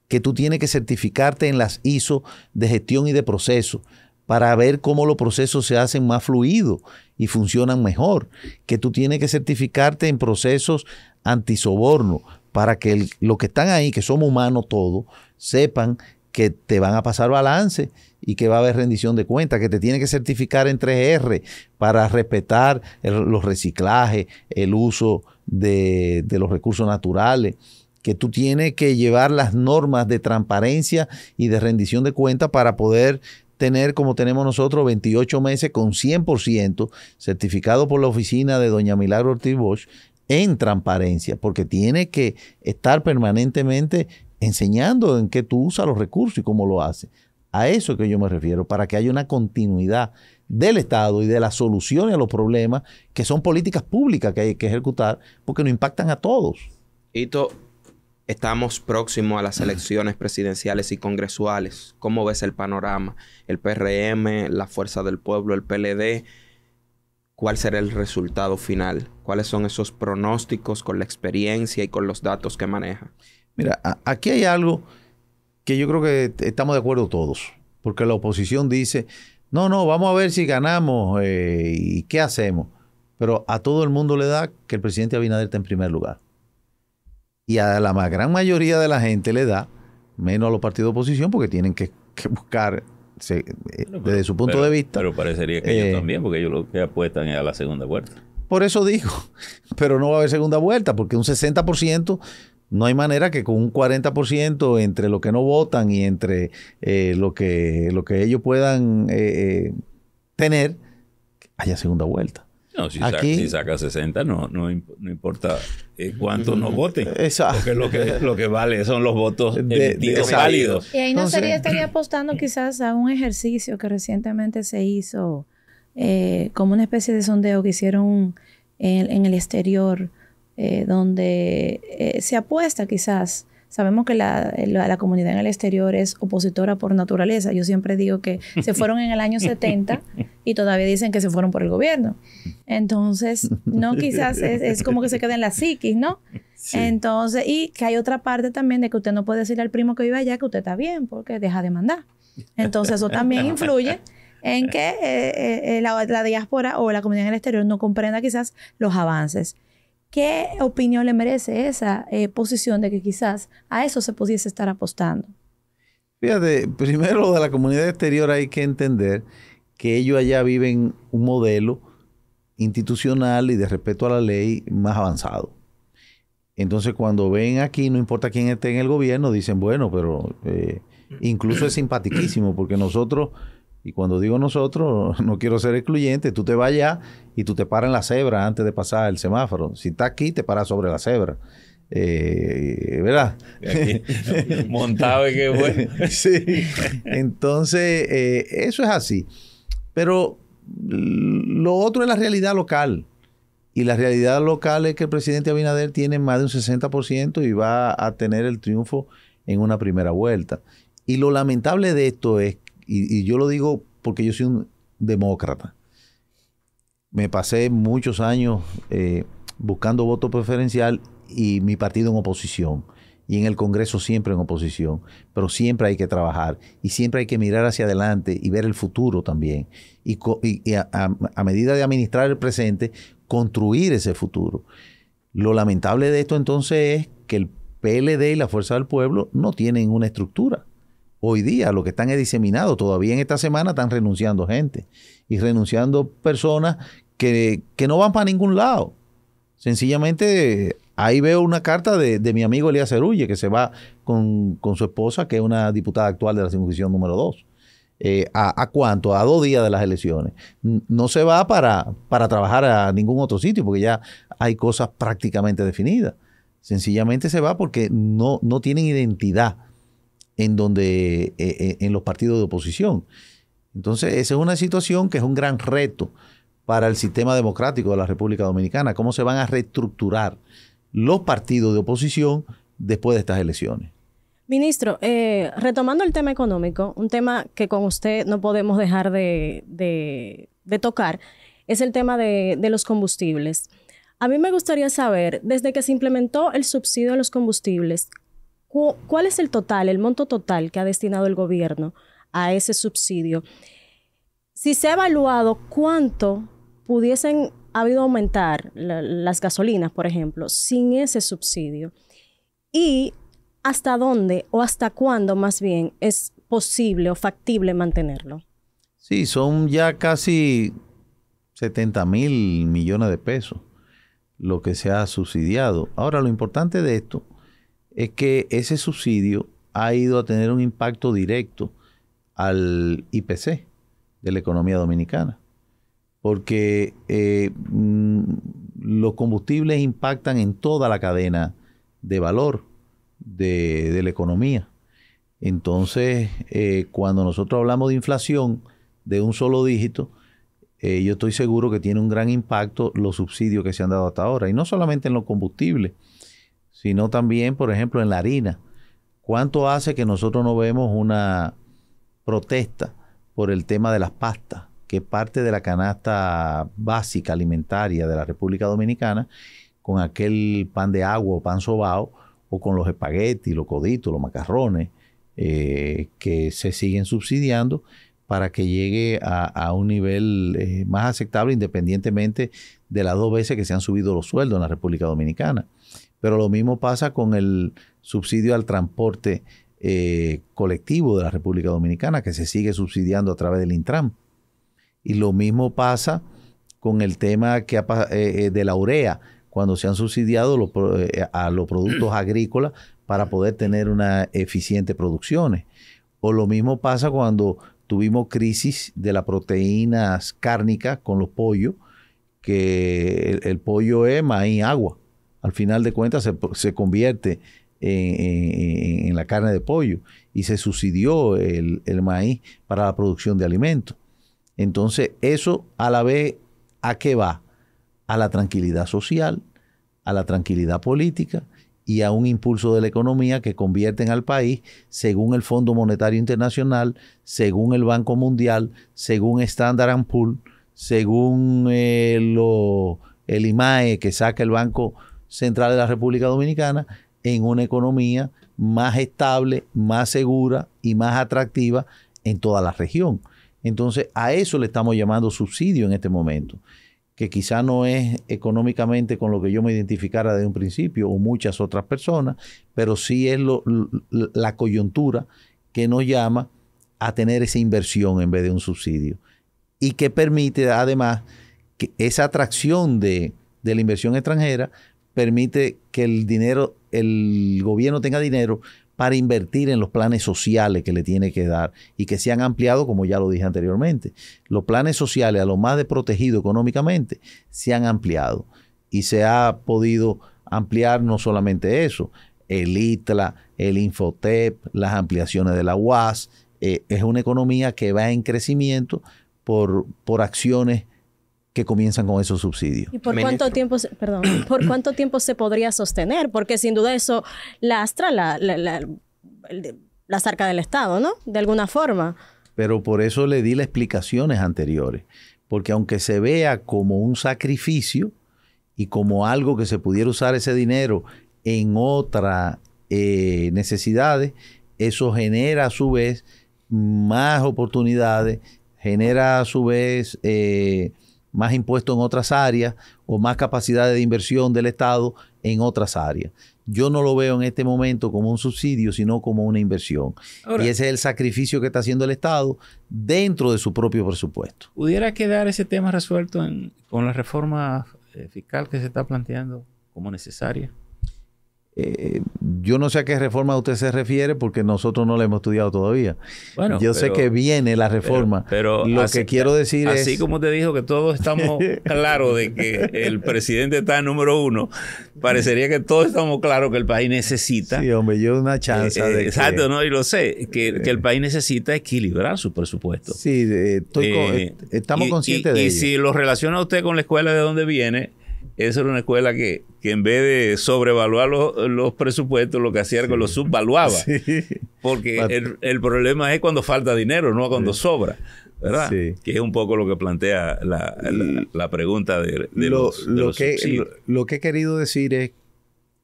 Speaker 2: que tú tienes que certificarte en las ISO de gestión y de proceso para ver cómo los procesos se hacen más fluidos y funcionan mejor, que tú tienes que certificarte en procesos antisoborno para que los que están ahí, que somos humanos todos, sepan que te van a pasar balance y que va a haber rendición de cuentas, que te tiene que certificar en 3R para respetar los reciclajes, el uso de, de los recursos naturales, que tú tienes que llevar las normas de transparencia y de rendición de cuentas para poder tener como tenemos nosotros 28 meses con 100% certificado por la oficina de doña Milagro Ortiz Bosch en transparencia, porque tiene que estar permanentemente enseñando en qué tú usas los recursos y cómo lo haces. A eso es que yo me refiero, para que haya una continuidad del Estado y de las soluciones a los problemas, que son políticas públicas que hay que
Speaker 1: ejecutar, porque nos impactan a todos. Hito, estamos próximos a las elecciones presidenciales y congresuales. ¿Cómo ves el panorama? El PRM, la Fuerza del Pueblo, el PLD. ¿Cuál será el resultado final? ¿Cuáles son esos pronósticos con la experiencia y con los datos que maneja? Mira,
Speaker 2: aquí hay algo que yo creo que estamos de acuerdo todos, porque la oposición dice, no, no, vamos a ver si ganamos eh, y qué hacemos. Pero a todo el mundo le da que el presidente Abinader está en primer lugar. Y a la gran mayoría de la gente le da, menos a los partidos de oposición, porque tienen que, buscar eh, desde su punto de vista.
Speaker 3: Pero parecería que ellos eh, también, porque ellos lo que apuestan es a la segunda vuelta.
Speaker 2: Por eso digo, pero no va a haber segunda vuelta, porque un 60% no hay manera que con un 40% entre lo que no votan y entre eh, lo, que, lo que ellos puedan eh, eh, tener, haya segunda vuelta.
Speaker 3: No, si, Aquí, saca, si saca 60, no, no, importa cuánto no mm, voten.
Speaker 2: Exacto. Porque lo que,
Speaker 3: lo que vale son los votos de, válidos.
Speaker 4: Y ahí no estaría apostando quizás a un ejercicio que recientemente se hizo, como una especie de sondeo que hicieron en, en el exterior eh, donde eh, se apuesta quizás. Sabemos que eh, la, la, comunidad en el exterior es opositora por naturaleza. Yo siempre digo que se fueron en el año 70 y todavía dicen que se fueron por el gobierno. Entonces, no quizás es, como que se queda en la psiquis, ¿no? Entonces, y que hay otra parte también de que usted no puede decirle al primo que vive allá que usted está bien porque deja de mandar. Entonces, eso también influye en que la, diáspora o la comunidad en el exterior no comprenda quizás los avances. ¿Qué opinión le merece esa eh, posición de que quizás a eso se pudiese estar apostando?
Speaker 2: Fíjate, primero de la comunidad exterior hay que entender que ellos allá viven un modelo institucional y de respeto a la ley más avanzado. Entonces cuando ven aquí, no importa quién esté en el gobierno, dicen, bueno, pero eh, incluso es simpatiquísimo, porque nosotros y cuando digo nosotros, no quiero ser excluyente, tú te vas allá y tú te paras en la cebra antes de pasar el semáforo. Si estás aquí, te paras sobre la cebra. Eh, ¿Verdad?
Speaker 3: montado y qué bueno.
Speaker 2: sí. Entonces, eh, eso es así. Pero lo otro es la realidad local. Y la realidad local es que el presidente Abinader tiene más de un 60% y va a tener el triunfo en una primera vuelta. Y lo lamentable de esto es que y, yo lo digo porque yo soy un demócrata. Me pasé muchos años eh, buscando voto preferencial y mi partido en oposición. Y en el Congreso siempre en oposición. Pero siempre hay que trabajar y siempre hay que mirar hacia adelante y ver el futuro también. Y, a medida de administrar el presente, construir ese futuro. Lo lamentable de esto entonces es que el PLD y la Fuerza del Pueblo no tienen una estructura hoy día, lo que están diseminado todavía en esta semana están renunciando gente y renunciando personas que, no van para ningún lado. Sencillamente, ahí veo una carta de, mi amigo Elías Cerulle, que se va con, su esposa, que es una diputada actual de la circunscripción número 2. Eh, a, a, cuánto? A dos días de las elecciones. No se va para, para trabajar a ningún otro sitio, porque ya hay cosas prácticamente definidas. Sencillamente se va porque no, no tienen identidad en, donde, eh, eh, en los partidos de oposición. Entonces, esa es una situación que es un gran reto para el sistema democrático de la República Dominicana, cómo se van a reestructurar los partidos de oposición después de estas elecciones.
Speaker 5: Ministro, eh, retomando el tema económico, un tema que con usted no podemos dejar de, tocar, es el tema de, de los combustibles. A mí me gustaría saber, desde que se implementó el subsidio a los combustibles, ¿Cuál es el total, el monto total que ha destinado el gobierno a ese subsidio? Si se ha evaluado cuánto pudiesen haber aumentado las gasolinas, por ejemplo, sin ese subsidio, y hasta dónde o hasta cuándo más bien es posible o factible mantenerlo.
Speaker 2: Sí, son ya casi 70 mil millones de pesos lo que se ha subsidiado. Ahora, lo importante de esto es que ese subsidio ha ido a tener un impacto directo al IPC de la economía dominicana, porque eh, mm, los combustibles impactan en toda la cadena de valor de, la economía. Entonces, eh, cuando nosotros hablamos de inflación de un solo dígito, eh, yo estoy seguro que tiene un gran impacto los subsidios que se han dado hasta ahora, y no solamente en los combustibles, sino también, por ejemplo, en la harina. ¿Cuánto hace que nosotros no vemos una protesta por el tema de las pastas, que es parte de la canasta básica alimentaria de la República Dominicana, con aquel pan de agua o pan sobao, o con los espaguetis, los coditos, los macarrones, eh, que se siguen subsidiando para que llegue a, un nivel eh, más aceptable, independientemente de las dos veces que se han subido los sueldos en la República Dominicana. Pero lo mismo pasa con el subsidio al transporte eh, colectivo de la República Dominicana, que se sigue subsidiando a través del Intram. Y lo mismo pasa con el tema eh, eh, de la urea, cuando se han subsidiado a los productos agrícolas para poder tener una eficiente producción. O lo mismo pasa cuando tuvimos crisis de las proteínas cárnicas con los pollos, que el, pollo es maíz agua al final de cuentas se, convierte en, la carne de pollo y se subsidió el, maíz para la producción de alimentos. Entonces, eso a la vez, ¿a qué va? A la tranquilidad social, a la tranquilidad política y a un impulso de la economía que convierten al país, según el Fondo Monetario Internacional, según el Banco Mundial, según Standard Poor's, según eh, lo, el IMAE que saca el Banco Central de la República Dominicana en una economía más estable, más segura y más atractiva en toda la región. Entonces, a eso le estamos llamando subsidio en este momento, que quizá no es económicamente con lo que yo me identificara desde un principio o muchas otras personas, pero sí es la coyuntura que nos llama a tener esa inversión en vez de un subsidio y que permite además que esa atracción de la inversión extranjera permite que el dinero, el gobierno tenga dinero para invertir en los planes sociales que le tiene que dar y que se han ampliado, como ya lo dije anteriormente. Los planes sociales a lo más protegido económicamente se han ampliado y se ha podido ampliar no solamente eso, el ITLA, el Infotep, las ampliaciones de la UAS. Eh, es una economía que va en crecimiento por, por acciones que comienzan con esos subsidios. ¿Y por cuánto
Speaker 5: tiempo, se, perdón, por cuánto tiempo se podría sostener? Porque sin duda eso lastra la, la, la, del Estado, ¿no? De alguna forma.
Speaker 2: Pero por eso le di las explicaciones anteriores, porque aunque se vea como un sacrificio y como algo que se pudiera usar ese dinero en otras eh, necesidades, eso genera a su vez más oportunidades, genera a su vez eh, más impuestos en otras áreas o más capacidades de inversión del Estado en otras áreas. Yo no lo veo en este momento como un subsidio, sino como una inversión. y ese es el sacrificio que está haciendo el Estado dentro de su propio presupuesto.
Speaker 3: ¿Pudiera quedar ese tema resuelto
Speaker 2: con la reforma
Speaker 3: eh, fiscal que se está planteando
Speaker 2: como necesaria? Eh, yo no sé a qué reforma usted se refiere porque nosotros no la hemos estudiado todavía. Bueno, yo sé que viene la reforma. Pero, lo que quiero decir es. Así
Speaker 3: como te dijo que todos estamos claros de que el presidente está en número uno, parecería que todos estamos claros que el país necesita. Sí, hombre, yo una eh, chance. Eh, de exacto, no, y lo sé, que, el país necesita equilibrar su presupuesto.
Speaker 2: Sí, eh, estamos conscientes de Y si
Speaker 3: lo relaciona usted con la escuela de donde viene, esa era una escuela que, en vez de sobrevaluar los, presupuestos, lo que hacía era que los subvaluaba. Porque el, problema es cuando falta dinero, no cuando sobra. ¿Verdad? Que es un poco lo que plantea la, pregunta de, lo, los, lo que,
Speaker 2: lo, que he querido decir es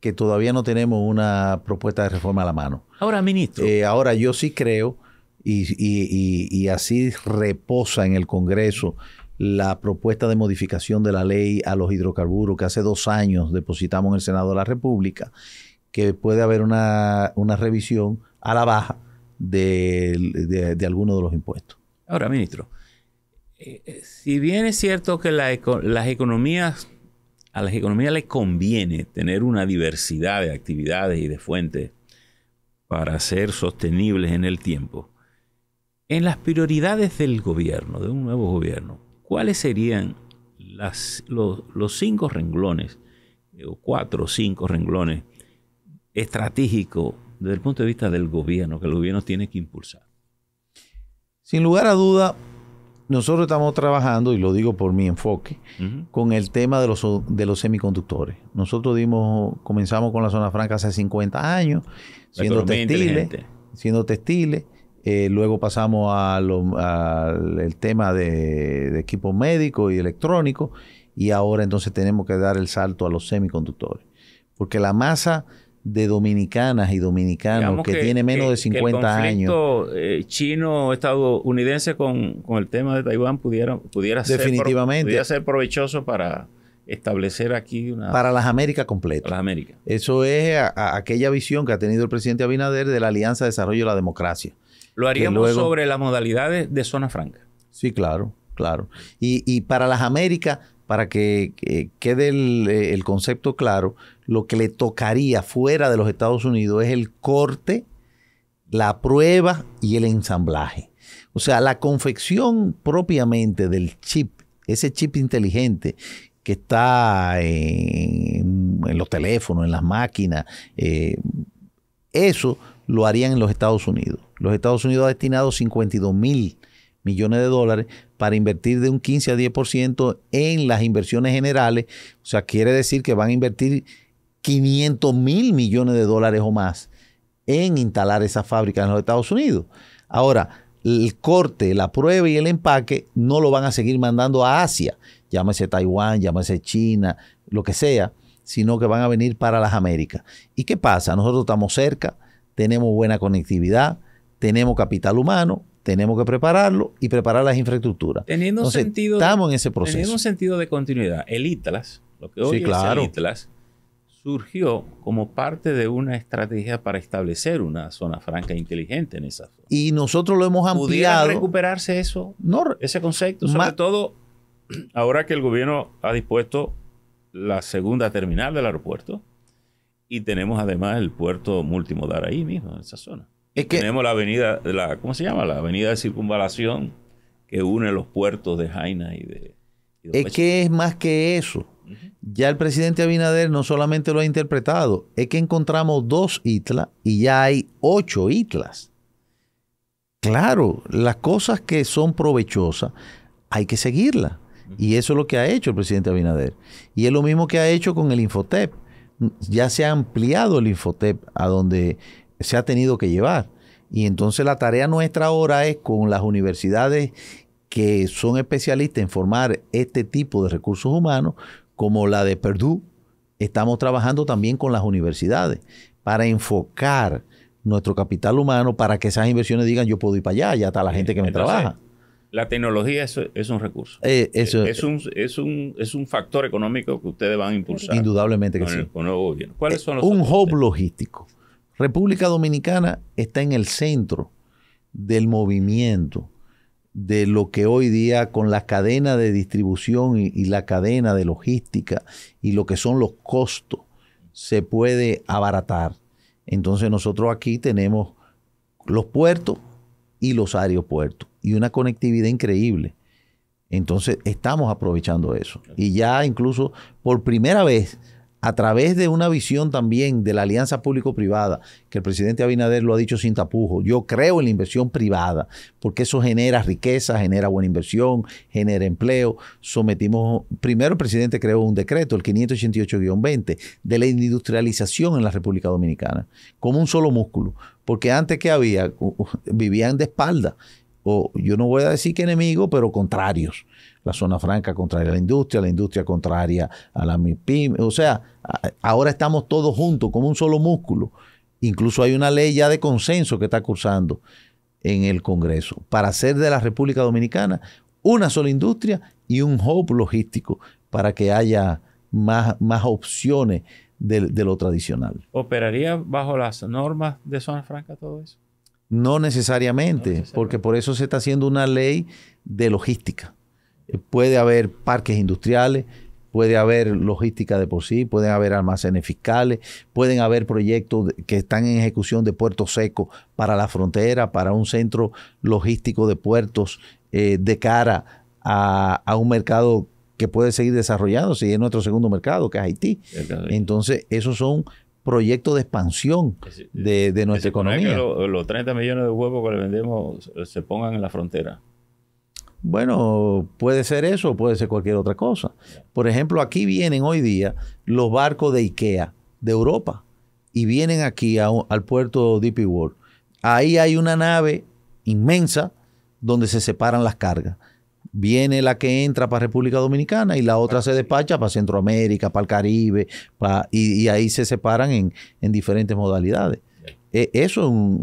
Speaker 2: que todavía no tenemos una propuesta de reforma a la mano. Ahora, ministro. Eh, ahora, yo sí creo, y, así reposa en el Congreso la propuesta de modificación de la ley a los hidrocarburos que hace dos años depositamos en el Senado de la República, que puede haber una, revisión a la baja de, de, de algunos de los impuestos. Ahora, ministro,
Speaker 3: eh, eh, si bien es cierto que las economías, a las economías les conviene tener una diversidad de actividades y de fuentes para ser sostenibles en el tiempo, en las prioridades del gobierno, de un nuevo gobierno, ¿cuáles serían los, cinco renglones, eh, o cuatro o cinco renglones estratégicos desde el punto de vista del gobierno, que el gobierno tiene que impulsar?
Speaker 2: Sin lugar a duda, nosotros estamos trabajando, y lo digo por mi enfoque, con el tema de los, de los semiconductores. Nosotros dimos, comenzamos con la zona franca hace 50 años, siendo textiles, siendo textiles, eh, luego pasamos al tema de, de equipo médico y electrónico. Y ahora entonces tenemos que dar el salto a los semiconductores. Porque la masa de dominicanas y dominicanos que, tiene menos de 50 años.
Speaker 3: Eh, chino-estadounidense con, el tema de Taiwán pudiera, pudiera, Ser, ser provechoso para establecer aquí una... Para las
Speaker 2: Américas completas. Las Américas. Eso es aquella visión que ha tenido el presidente Abinader de la Alianza de Desarrollo de la Democracia. Lo haríamos sobre
Speaker 3: las modalidades de zona franca.
Speaker 2: Sí, claro, claro. Y, para las Américas, para que, quede eh, el, concepto claro, lo que le tocaría fuera de los Estados Unidos es el corte, la prueba y el ensamblaje. O sea, la confección propiamente del chip, ese chip inteligente que está en, los teléfonos, en las máquinas, eh, eso lo harían en los Estados Unidos. Los Estados Unidos ha destinado 52 mil millones de dólares para invertir de un 15 a 10% en las inversiones generales. O sea, quiere decir que van a invertir 500 mil millones de dólares o más en instalar esa fábrica en los Estados Unidos. Ahora, el corte, la prueba y el empaque no lo van a seguir mandando a Asia, llámese Taiwán, llámese China, lo que sea, sino que van a venir para las Américas. ¿Y qué pasa? Nosotros estamos cerca, tenemos buena conectividad, tenemos capital humano, tenemos que prepararlo y preparar las infraestructuras. Teniendo sentido estamos en ese proceso. Teniendo un
Speaker 3: sentido de continuidad, el ITLAS, lo que hoy es el ITLAS, surgió como parte de una estrategia para establecer una zona franca e inteligente en esa zona.
Speaker 2: Y nosotros lo hemos ampliado. recuperarse eso? No, ese concepto, sobre
Speaker 3: todo ahora que el gobierno ha dispuesto la segunda terminal del aeropuerto. Y tenemos además el puerto multimodal ahí mismo, en esa zona. Tenemos la avenida, la, ¿cómo se llama? La avenida de circunvalación que une los puertos de
Speaker 2: Jaina y de... es que es más que eso. Ya el presidente Abinader no solamente lo ha interpretado, es que encontramos dos islas y ya hay ocho islas. Claro, las cosas que son provechosas hay que seguirlas. Y eso es lo que ha hecho el presidente Abinader. Y es lo mismo que ha hecho con el Infotep ya se ha ampliado el Infotep a donde se ha tenido que llevar. Y entonces la tarea nuestra ahora es con las universidades que son especialistas en formar este tipo de recursos humanos, como la de Purdue estamos trabajando también con las universidades para enfocar nuestro capital humano para que esas inversiones digan yo puedo ir para allá, ya está la gente que me trabaja.
Speaker 3: La tecnología es, un recurso. Eh, es, un, factor económico que ustedes van a impulsar.
Speaker 2: Indudablemente que sí.
Speaker 3: ¿Cuáles eh, son los un
Speaker 2: hub logístico. República Dominicana está en el centro del movimiento de lo que hoy día con la cadena de distribución y, la cadena de logística y lo que son los costos se puede abaratar. Entonces nosotros aquí tenemos los puertos y los aeropuertos y una conectividad increíble. Entonces estamos aprovechando eso. Y ya incluso por primera vez, a través de una visión también de la alianza público-privada, que el presidente Abinader lo ha dicho sin tapujo, yo creo en la inversión privada, porque eso genera riqueza, genera buena inversión, genera empleo. Sometimos, primero el presidente creó un decreto, el 588-20, de la industrialización en la República Dominicana, como un solo músculo, porque antes que había, vivían de espalda o yo no voy a decir que enemigos, pero contrarios. La zona franca contraria a la industria, la industria contraria a la MIPIM. O sea, ahora estamos todos juntos como un solo músculo. Incluso hay una ley ya de consenso que está cursando en el Congreso para hacer de la República Dominicana una sola industria y un hub logístico para que haya más, más opciones de, de lo tradicional.
Speaker 3: ¿Operaría bajo las normas de zona franca todo eso?
Speaker 2: No necesariamente, porque por eso se está haciendo una ley de logística. Eh, puede haber parques industriales, puede haber logística de por sí, pueden haber almacenes fiscales, pueden haber proyectos que están en ejecución de puertos secos para la frontera, para un centro logístico de puertos eh, de cara a, a un mercado que puede seguir desarrollándose y es nuestro segundo mercado, que es Haití. Entonces, esos son proyecto de expansión de, nuestra economía.
Speaker 3: los 30 millones de huevos que le vendemos se pongan en la frontera.
Speaker 2: Bueno, puede ser eso, puede ser cualquier otra cosa. Por ejemplo, aquí vienen hoy día los barcos de IKEA de Europa y vienen aquí al puerto Deep DP World. Ahí hay una nave inmensa donde se separan las cargas viene la que entra para República Dominicana y la otra se despacha para Centroamérica, para el Caribe, y, ahí se separan en, diferentes modalidades. E, eso es un,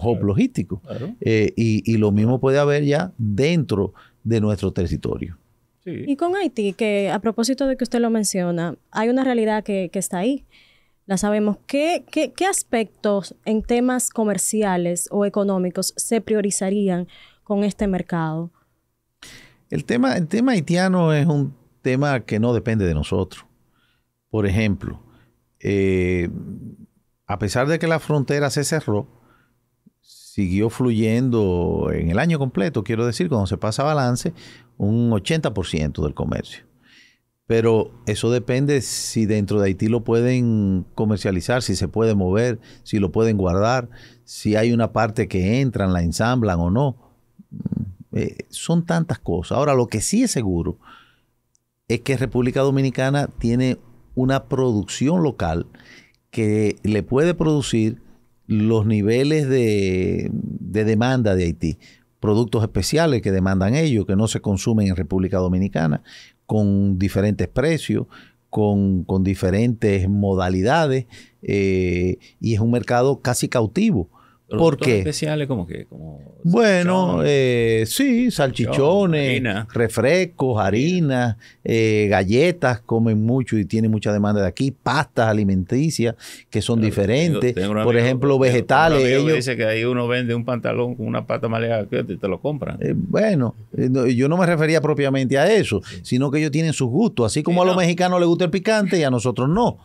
Speaker 2: un, logístico. Eh, y, lo mismo puede haber ya dentro de nuestro territorio.
Speaker 5: Y con Haití, que a propósito de que usted lo menciona, hay una realidad que, está ahí la sabemos. qué, aspectos en temas comerciales o económicos se priorizarían con este mercado?
Speaker 2: El tema, tema haitiano es un tema que no depende de nosotros. Por ejemplo, eh, a pesar de que la frontera se cerró, siguió fluyendo en el año completo, quiero decir, cuando se pasa balance, un 80% del comercio. Pero eso depende si dentro de Haití lo pueden comercializar, si se puede mover, si lo pueden guardar, si hay una parte que entran, la ensamblan o no. Eh, son tantas cosas. Ahora, lo que sí es seguro es que República Dominicana tiene una producción local que le puede producir los niveles de, demanda de Haití. Productos especiales que demandan ellos, que no se consumen en República Dominicana, con diferentes precios, con, diferentes modalidades, eh, y es un mercado casi cautivo ¿Por qué?
Speaker 3: especiales como que como
Speaker 2: bueno eh, sí salchichones refrescos harinas eh, galletas comen mucho y tienen mucha demanda de aquí pastas alimenticias que son diferentes por ejemplo vegetales ellos dice que ahí uno vende un pantalón con una pata maleada que este te, lo compran eh, bueno yo no me refería propiamente a eso sino que ellos tienen sus gustos así como a los mexicanos les gusta el picante y a nosotros no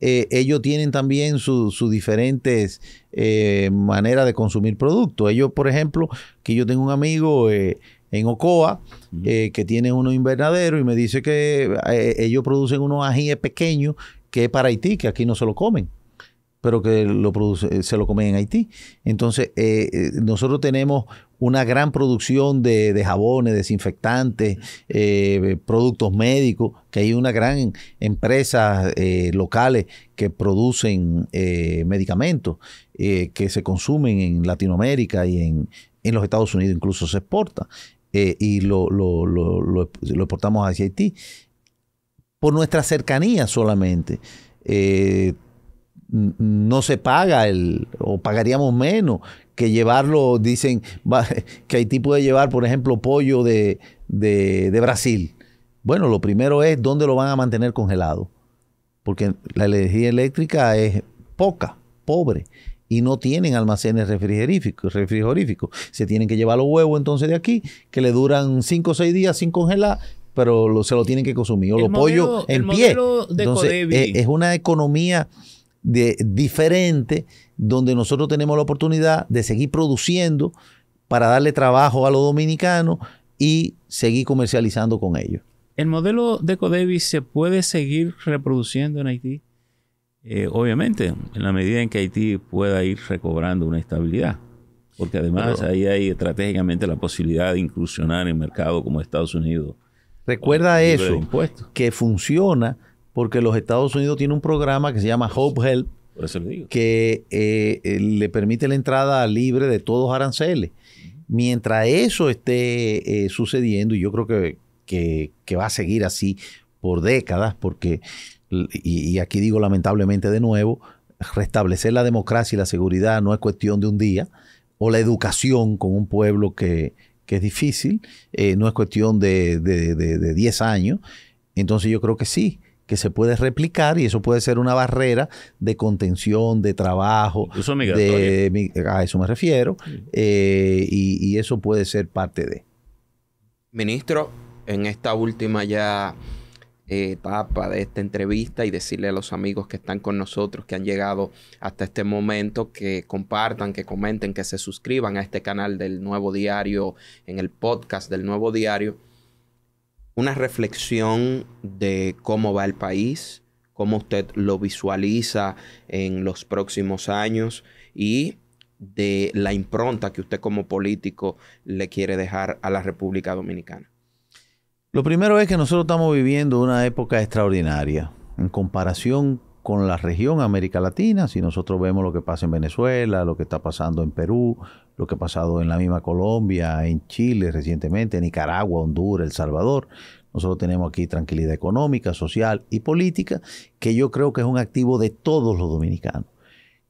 Speaker 2: eh, ellos tienen también sus diferentes eh, maneras de consumir productos. Ellos, por ejemplo, que yo tengo un amigo eh, en Ocoa que tiene uno invernadero y me dice que ellos producen unos ajíes pequeños que es para Haití, que aquí no se lo comen pero que lo produce, se lo comen en Haití. Entonces, nosotros tenemos una gran producción de, jabones, desinfectantes, eh, productos médicos, que hay una gran empresa eh, locales que producen eh, medicamentos eh, que se consumen en Latinoamérica y en, los Estados Unidos incluso se exporta y lo, lo, lo, lo, exportamos hacia Haití. Por nuestra cercanía solamente no se paga el, o pagaríamos menos que llevarlo, dicen que que Haití puede llevar, por ejemplo, pollo de, Brasil. Bueno, lo primero es dónde lo van a mantener congelado, porque la energía eléctrica es poca, pobre, y no tienen almacenes refrigeríficos, Se tienen que llevar los huevos entonces de aquí, que le duran 5 o 6 días sin congelar, pero lo, se lo tienen que consumir, o los pollos en pie. es una economía diferente, donde nosotros tenemos la oportunidad de seguir produciendo para darle trabajo a los dominicanos y seguir comercializando con ellos.
Speaker 3: ¿El modelo de Codevis se puede seguir reproduciendo en Haití? Eh, obviamente, en la medida en que Haití pueda ir recobrando una estabilidad. Porque además ahí hay estratégicamente la posibilidad de incursionar en mercado como Estados Unidos.
Speaker 2: Recuerda eso, que funciona porque los Estados Unidos tienen un programa que se llama Hope Help, que eh, eh, le permite la entrada libre de todos aranceles. Mientras eso esté eh, sucediendo, y yo creo que, va a seguir así por décadas, porque, y, aquí digo lamentablemente de nuevo, restablecer la democracia y la seguridad no es cuestión de un día, o la educación con un pueblo que, que es difícil, no es cuestión de, de, de, 10 años. Entonces yo creo que sí, que se puede replicar y eso puede ser una barrera de contención, de trabajo. a eso me refiero. Eh, y, y eso puede ser parte de.
Speaker 1: Ministro, en esta última ya eh, etapa de esta entrevista y decirle a los amigos que están con nosotros, que han llegado hasta este momento, que compartan, que comenten, que se suscriban a este canal del Nuevo Diario, en el podcast del Nuevo Diario una reflexión de cómo va el país, cómo usted lo visualiza en los próximos años y de la impronta que usted como político le quiere dejar a la República Dominicana.
Speaker 2: Lo primero es que nosotros estamos viviendo una época extraordinaria en comparación con la región América Latina, si nosotros vemos lo que pasa en Venezuela, lo que está pasando en Perú, lo que ha pasado en la misma Colombia, en Chile recientemente, Nicaragua, Honduras, El Salvador. Nosotros tenemos aquí tranquilidad económica, social y política, que yo creo que es un activo de todos los dominicanos.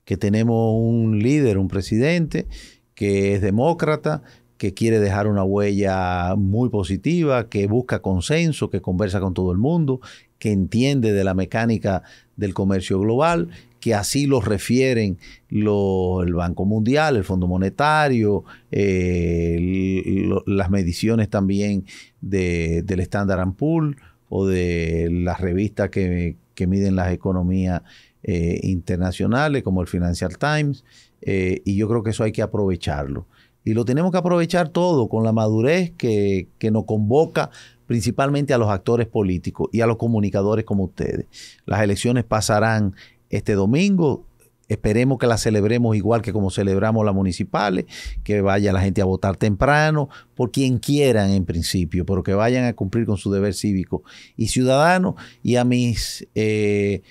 Speaker 2: Que tenemos un líder, un presidente, que es demócrata, que quiere dejar una huella muy positiva, que busca consenso, que conversa con todo el mundo, que entiende de la mecánica del comercio global que así los refieren el Banco Mundial, el Fondo Monetario, eh, las mediciones también del Standard Poor's o de las revistas que, miden las economías eh, internacionales, como el Financial Times, eh, y yo creo que eso hay que aprovecharlo. Y lo tenemos que aprovechar todo con la madurez que, que nos convoca principalmente a los actores políticos y a los comunicadores como ustedes. Las elecciones pasarán este domingo. Esperemos que la celebremos igual que como celebramos las municipales, que vaya la gente a votar temprano, por quien quieran en principio, pero que vayan a cumplir con su deber cívico y ciudadano. Y a mis eh,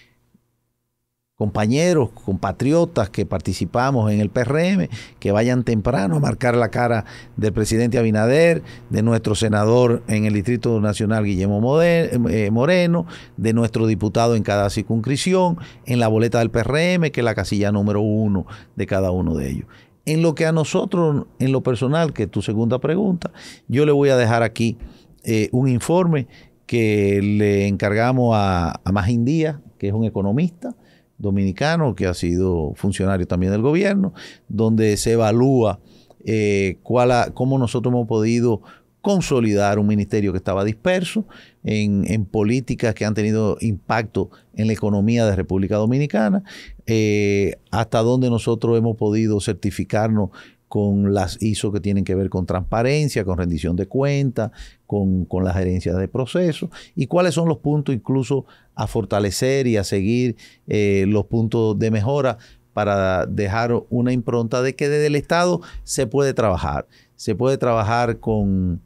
Speaker 2: compañeros, compatriotas que participamos en el PRM, que vayan temprano a marcar la cara del presidente Abinader, de nuestro senador en el Distrito Nacional Guillermo eh, eh, Moreno, de nuestro diputado en cada circunscripción, en la boleta del PRM, que es la casilla número uno de cada uno de ellos. En lo que a nosotros, en lo personal, que es tu segunda pregunta, yo le voy a dejar aquí eh, un informe que le encargamos a, a Díaz, que es un economista, dominicano, que ha sido funcionario también del gobierno, donde se evalúa eh, cuál cómo nosotros hemos podido consolidar un ministerio que estaba disperso en, políticas que han tenido impacto en la economía de República Dominicana, eh, hasta dónde nosotros hemos podido certificarnos con las ISO que tienen que ver con transparencia, con rendición de cuentas, con, con, las gerencias de procesos, y cuáles son los puntos incluso a fortalecer y a seguir eh, los puntos de mejora para dejar una impronta de que desde el Estado se puede trabajar. Se puede trabajar con,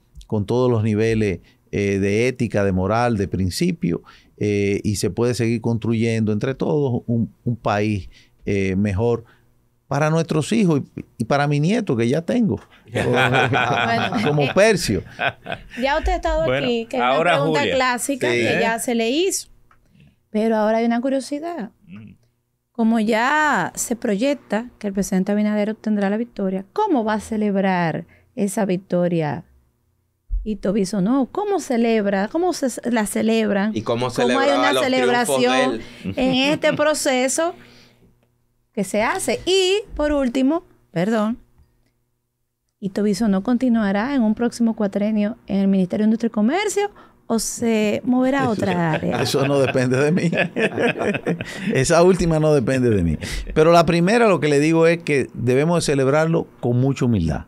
Speaker 2: todos los niveles eh, de ética, de moral, de principio, eh, y se puede seguir construyendo entre todos un, país mejor para nuestros hijos y, para mi nieto que ya tengo, como Percio.
Speaker 4: Ya usted ha estado aquí, que es una pregunta clásica que ya se le hizo. Pero ahora hay una curiosidad. Como ya se proyecta que el presidente Abinader obtendrá la victoria, ¿cómo va a celebrar esa victoria y Tobiso no. ¿Cómo celebra? ¿Cómo se la celebran?
Speaker 1: ¿Y cómo, ¿Cómo hay una celebración en
Speaker 4: este proceso que se hace. Y por último, perdón, y Tobizo no continuará en un próximo cuatrenio en el Ministerio de Industria y Comercio o se moverá a otra área.
Speaker 2: Eso no depende de mí. Esa última no depende de mí. Pero la primera lo que le digo es que debemos celebrarlo con mucha humildad,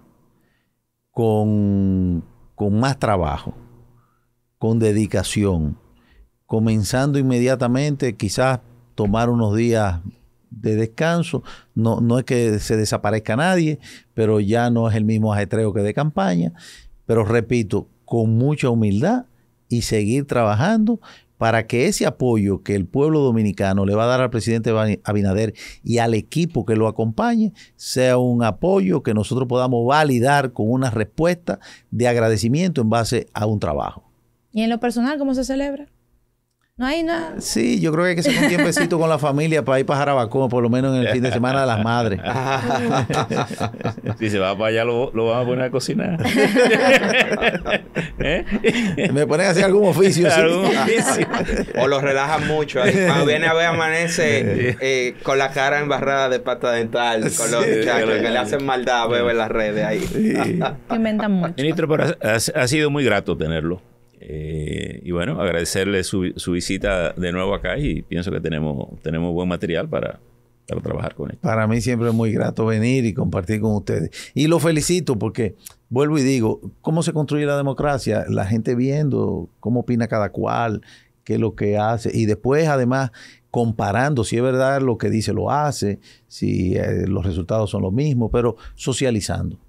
Speaker 2: con, con más trabajo, con dedicación, comenzando inmediatamente, quizás tomar unos días de descanso. No, es que se desaparezca nadie, pero ya no es el mismo ajetreo que de campaña. Pero repito, con mucha humildad y seguir trabajando para que ese apoyo que el pueblo dominicano le va a dar al presidente Abinader y al equipo que lo acompañe sea un apoyo que nosotros podamos validar con una respuesta de agradecimiento en base a un trabajo.
Speaker 4: ¿Y en lo personal cómo se celebra? No hay nada. Sí, yo
Speaker 2: creo que hay que hacer un tiempecito con la familia para ir para Jarabacoa, por lo menos en el fin de semana de las madres. si se va para allá,
Speaker 1: lo, lo van a poner a cocinar. ¿Eh? Me ponen a hacer algún oficio. o lo relajan mucho. Ahí. Cuando viene a ver, amanece eh, con la cara embarrada de pata dental, con los que le hacen maldad a en las redes ahí.
Speaker 4: Inventan mucho. Ministro, pero
Speaker 3: ha sido muy grato tenerlo. Eh, y bueno, agradecerle su, visita de nuevo acá y pienso que tenemos, tenemos buen material
Speaker 2: para, trabajar con él. Para mí siempre es muy grato venir y compartir con ustedes. Y lo felicito porque, vuelvo y digo, ¿cómo se construye la democracia? La gente viendo cómo opina cada cual, qué es lo que hace. Y después, además, comparando si es verdad lo que dice lo hace, si eh, los resultados son los mismos, pero socializando.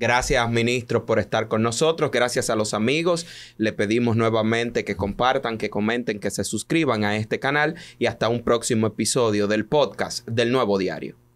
Speaker 1: Gracias, ministros, por estar con nosotros. Gracias a los amigos. Le pedimos nuevamente que compartan, que comenten, que se suscriban a este canal y hasta un próximo episodio del podcast del Nuevo Diario.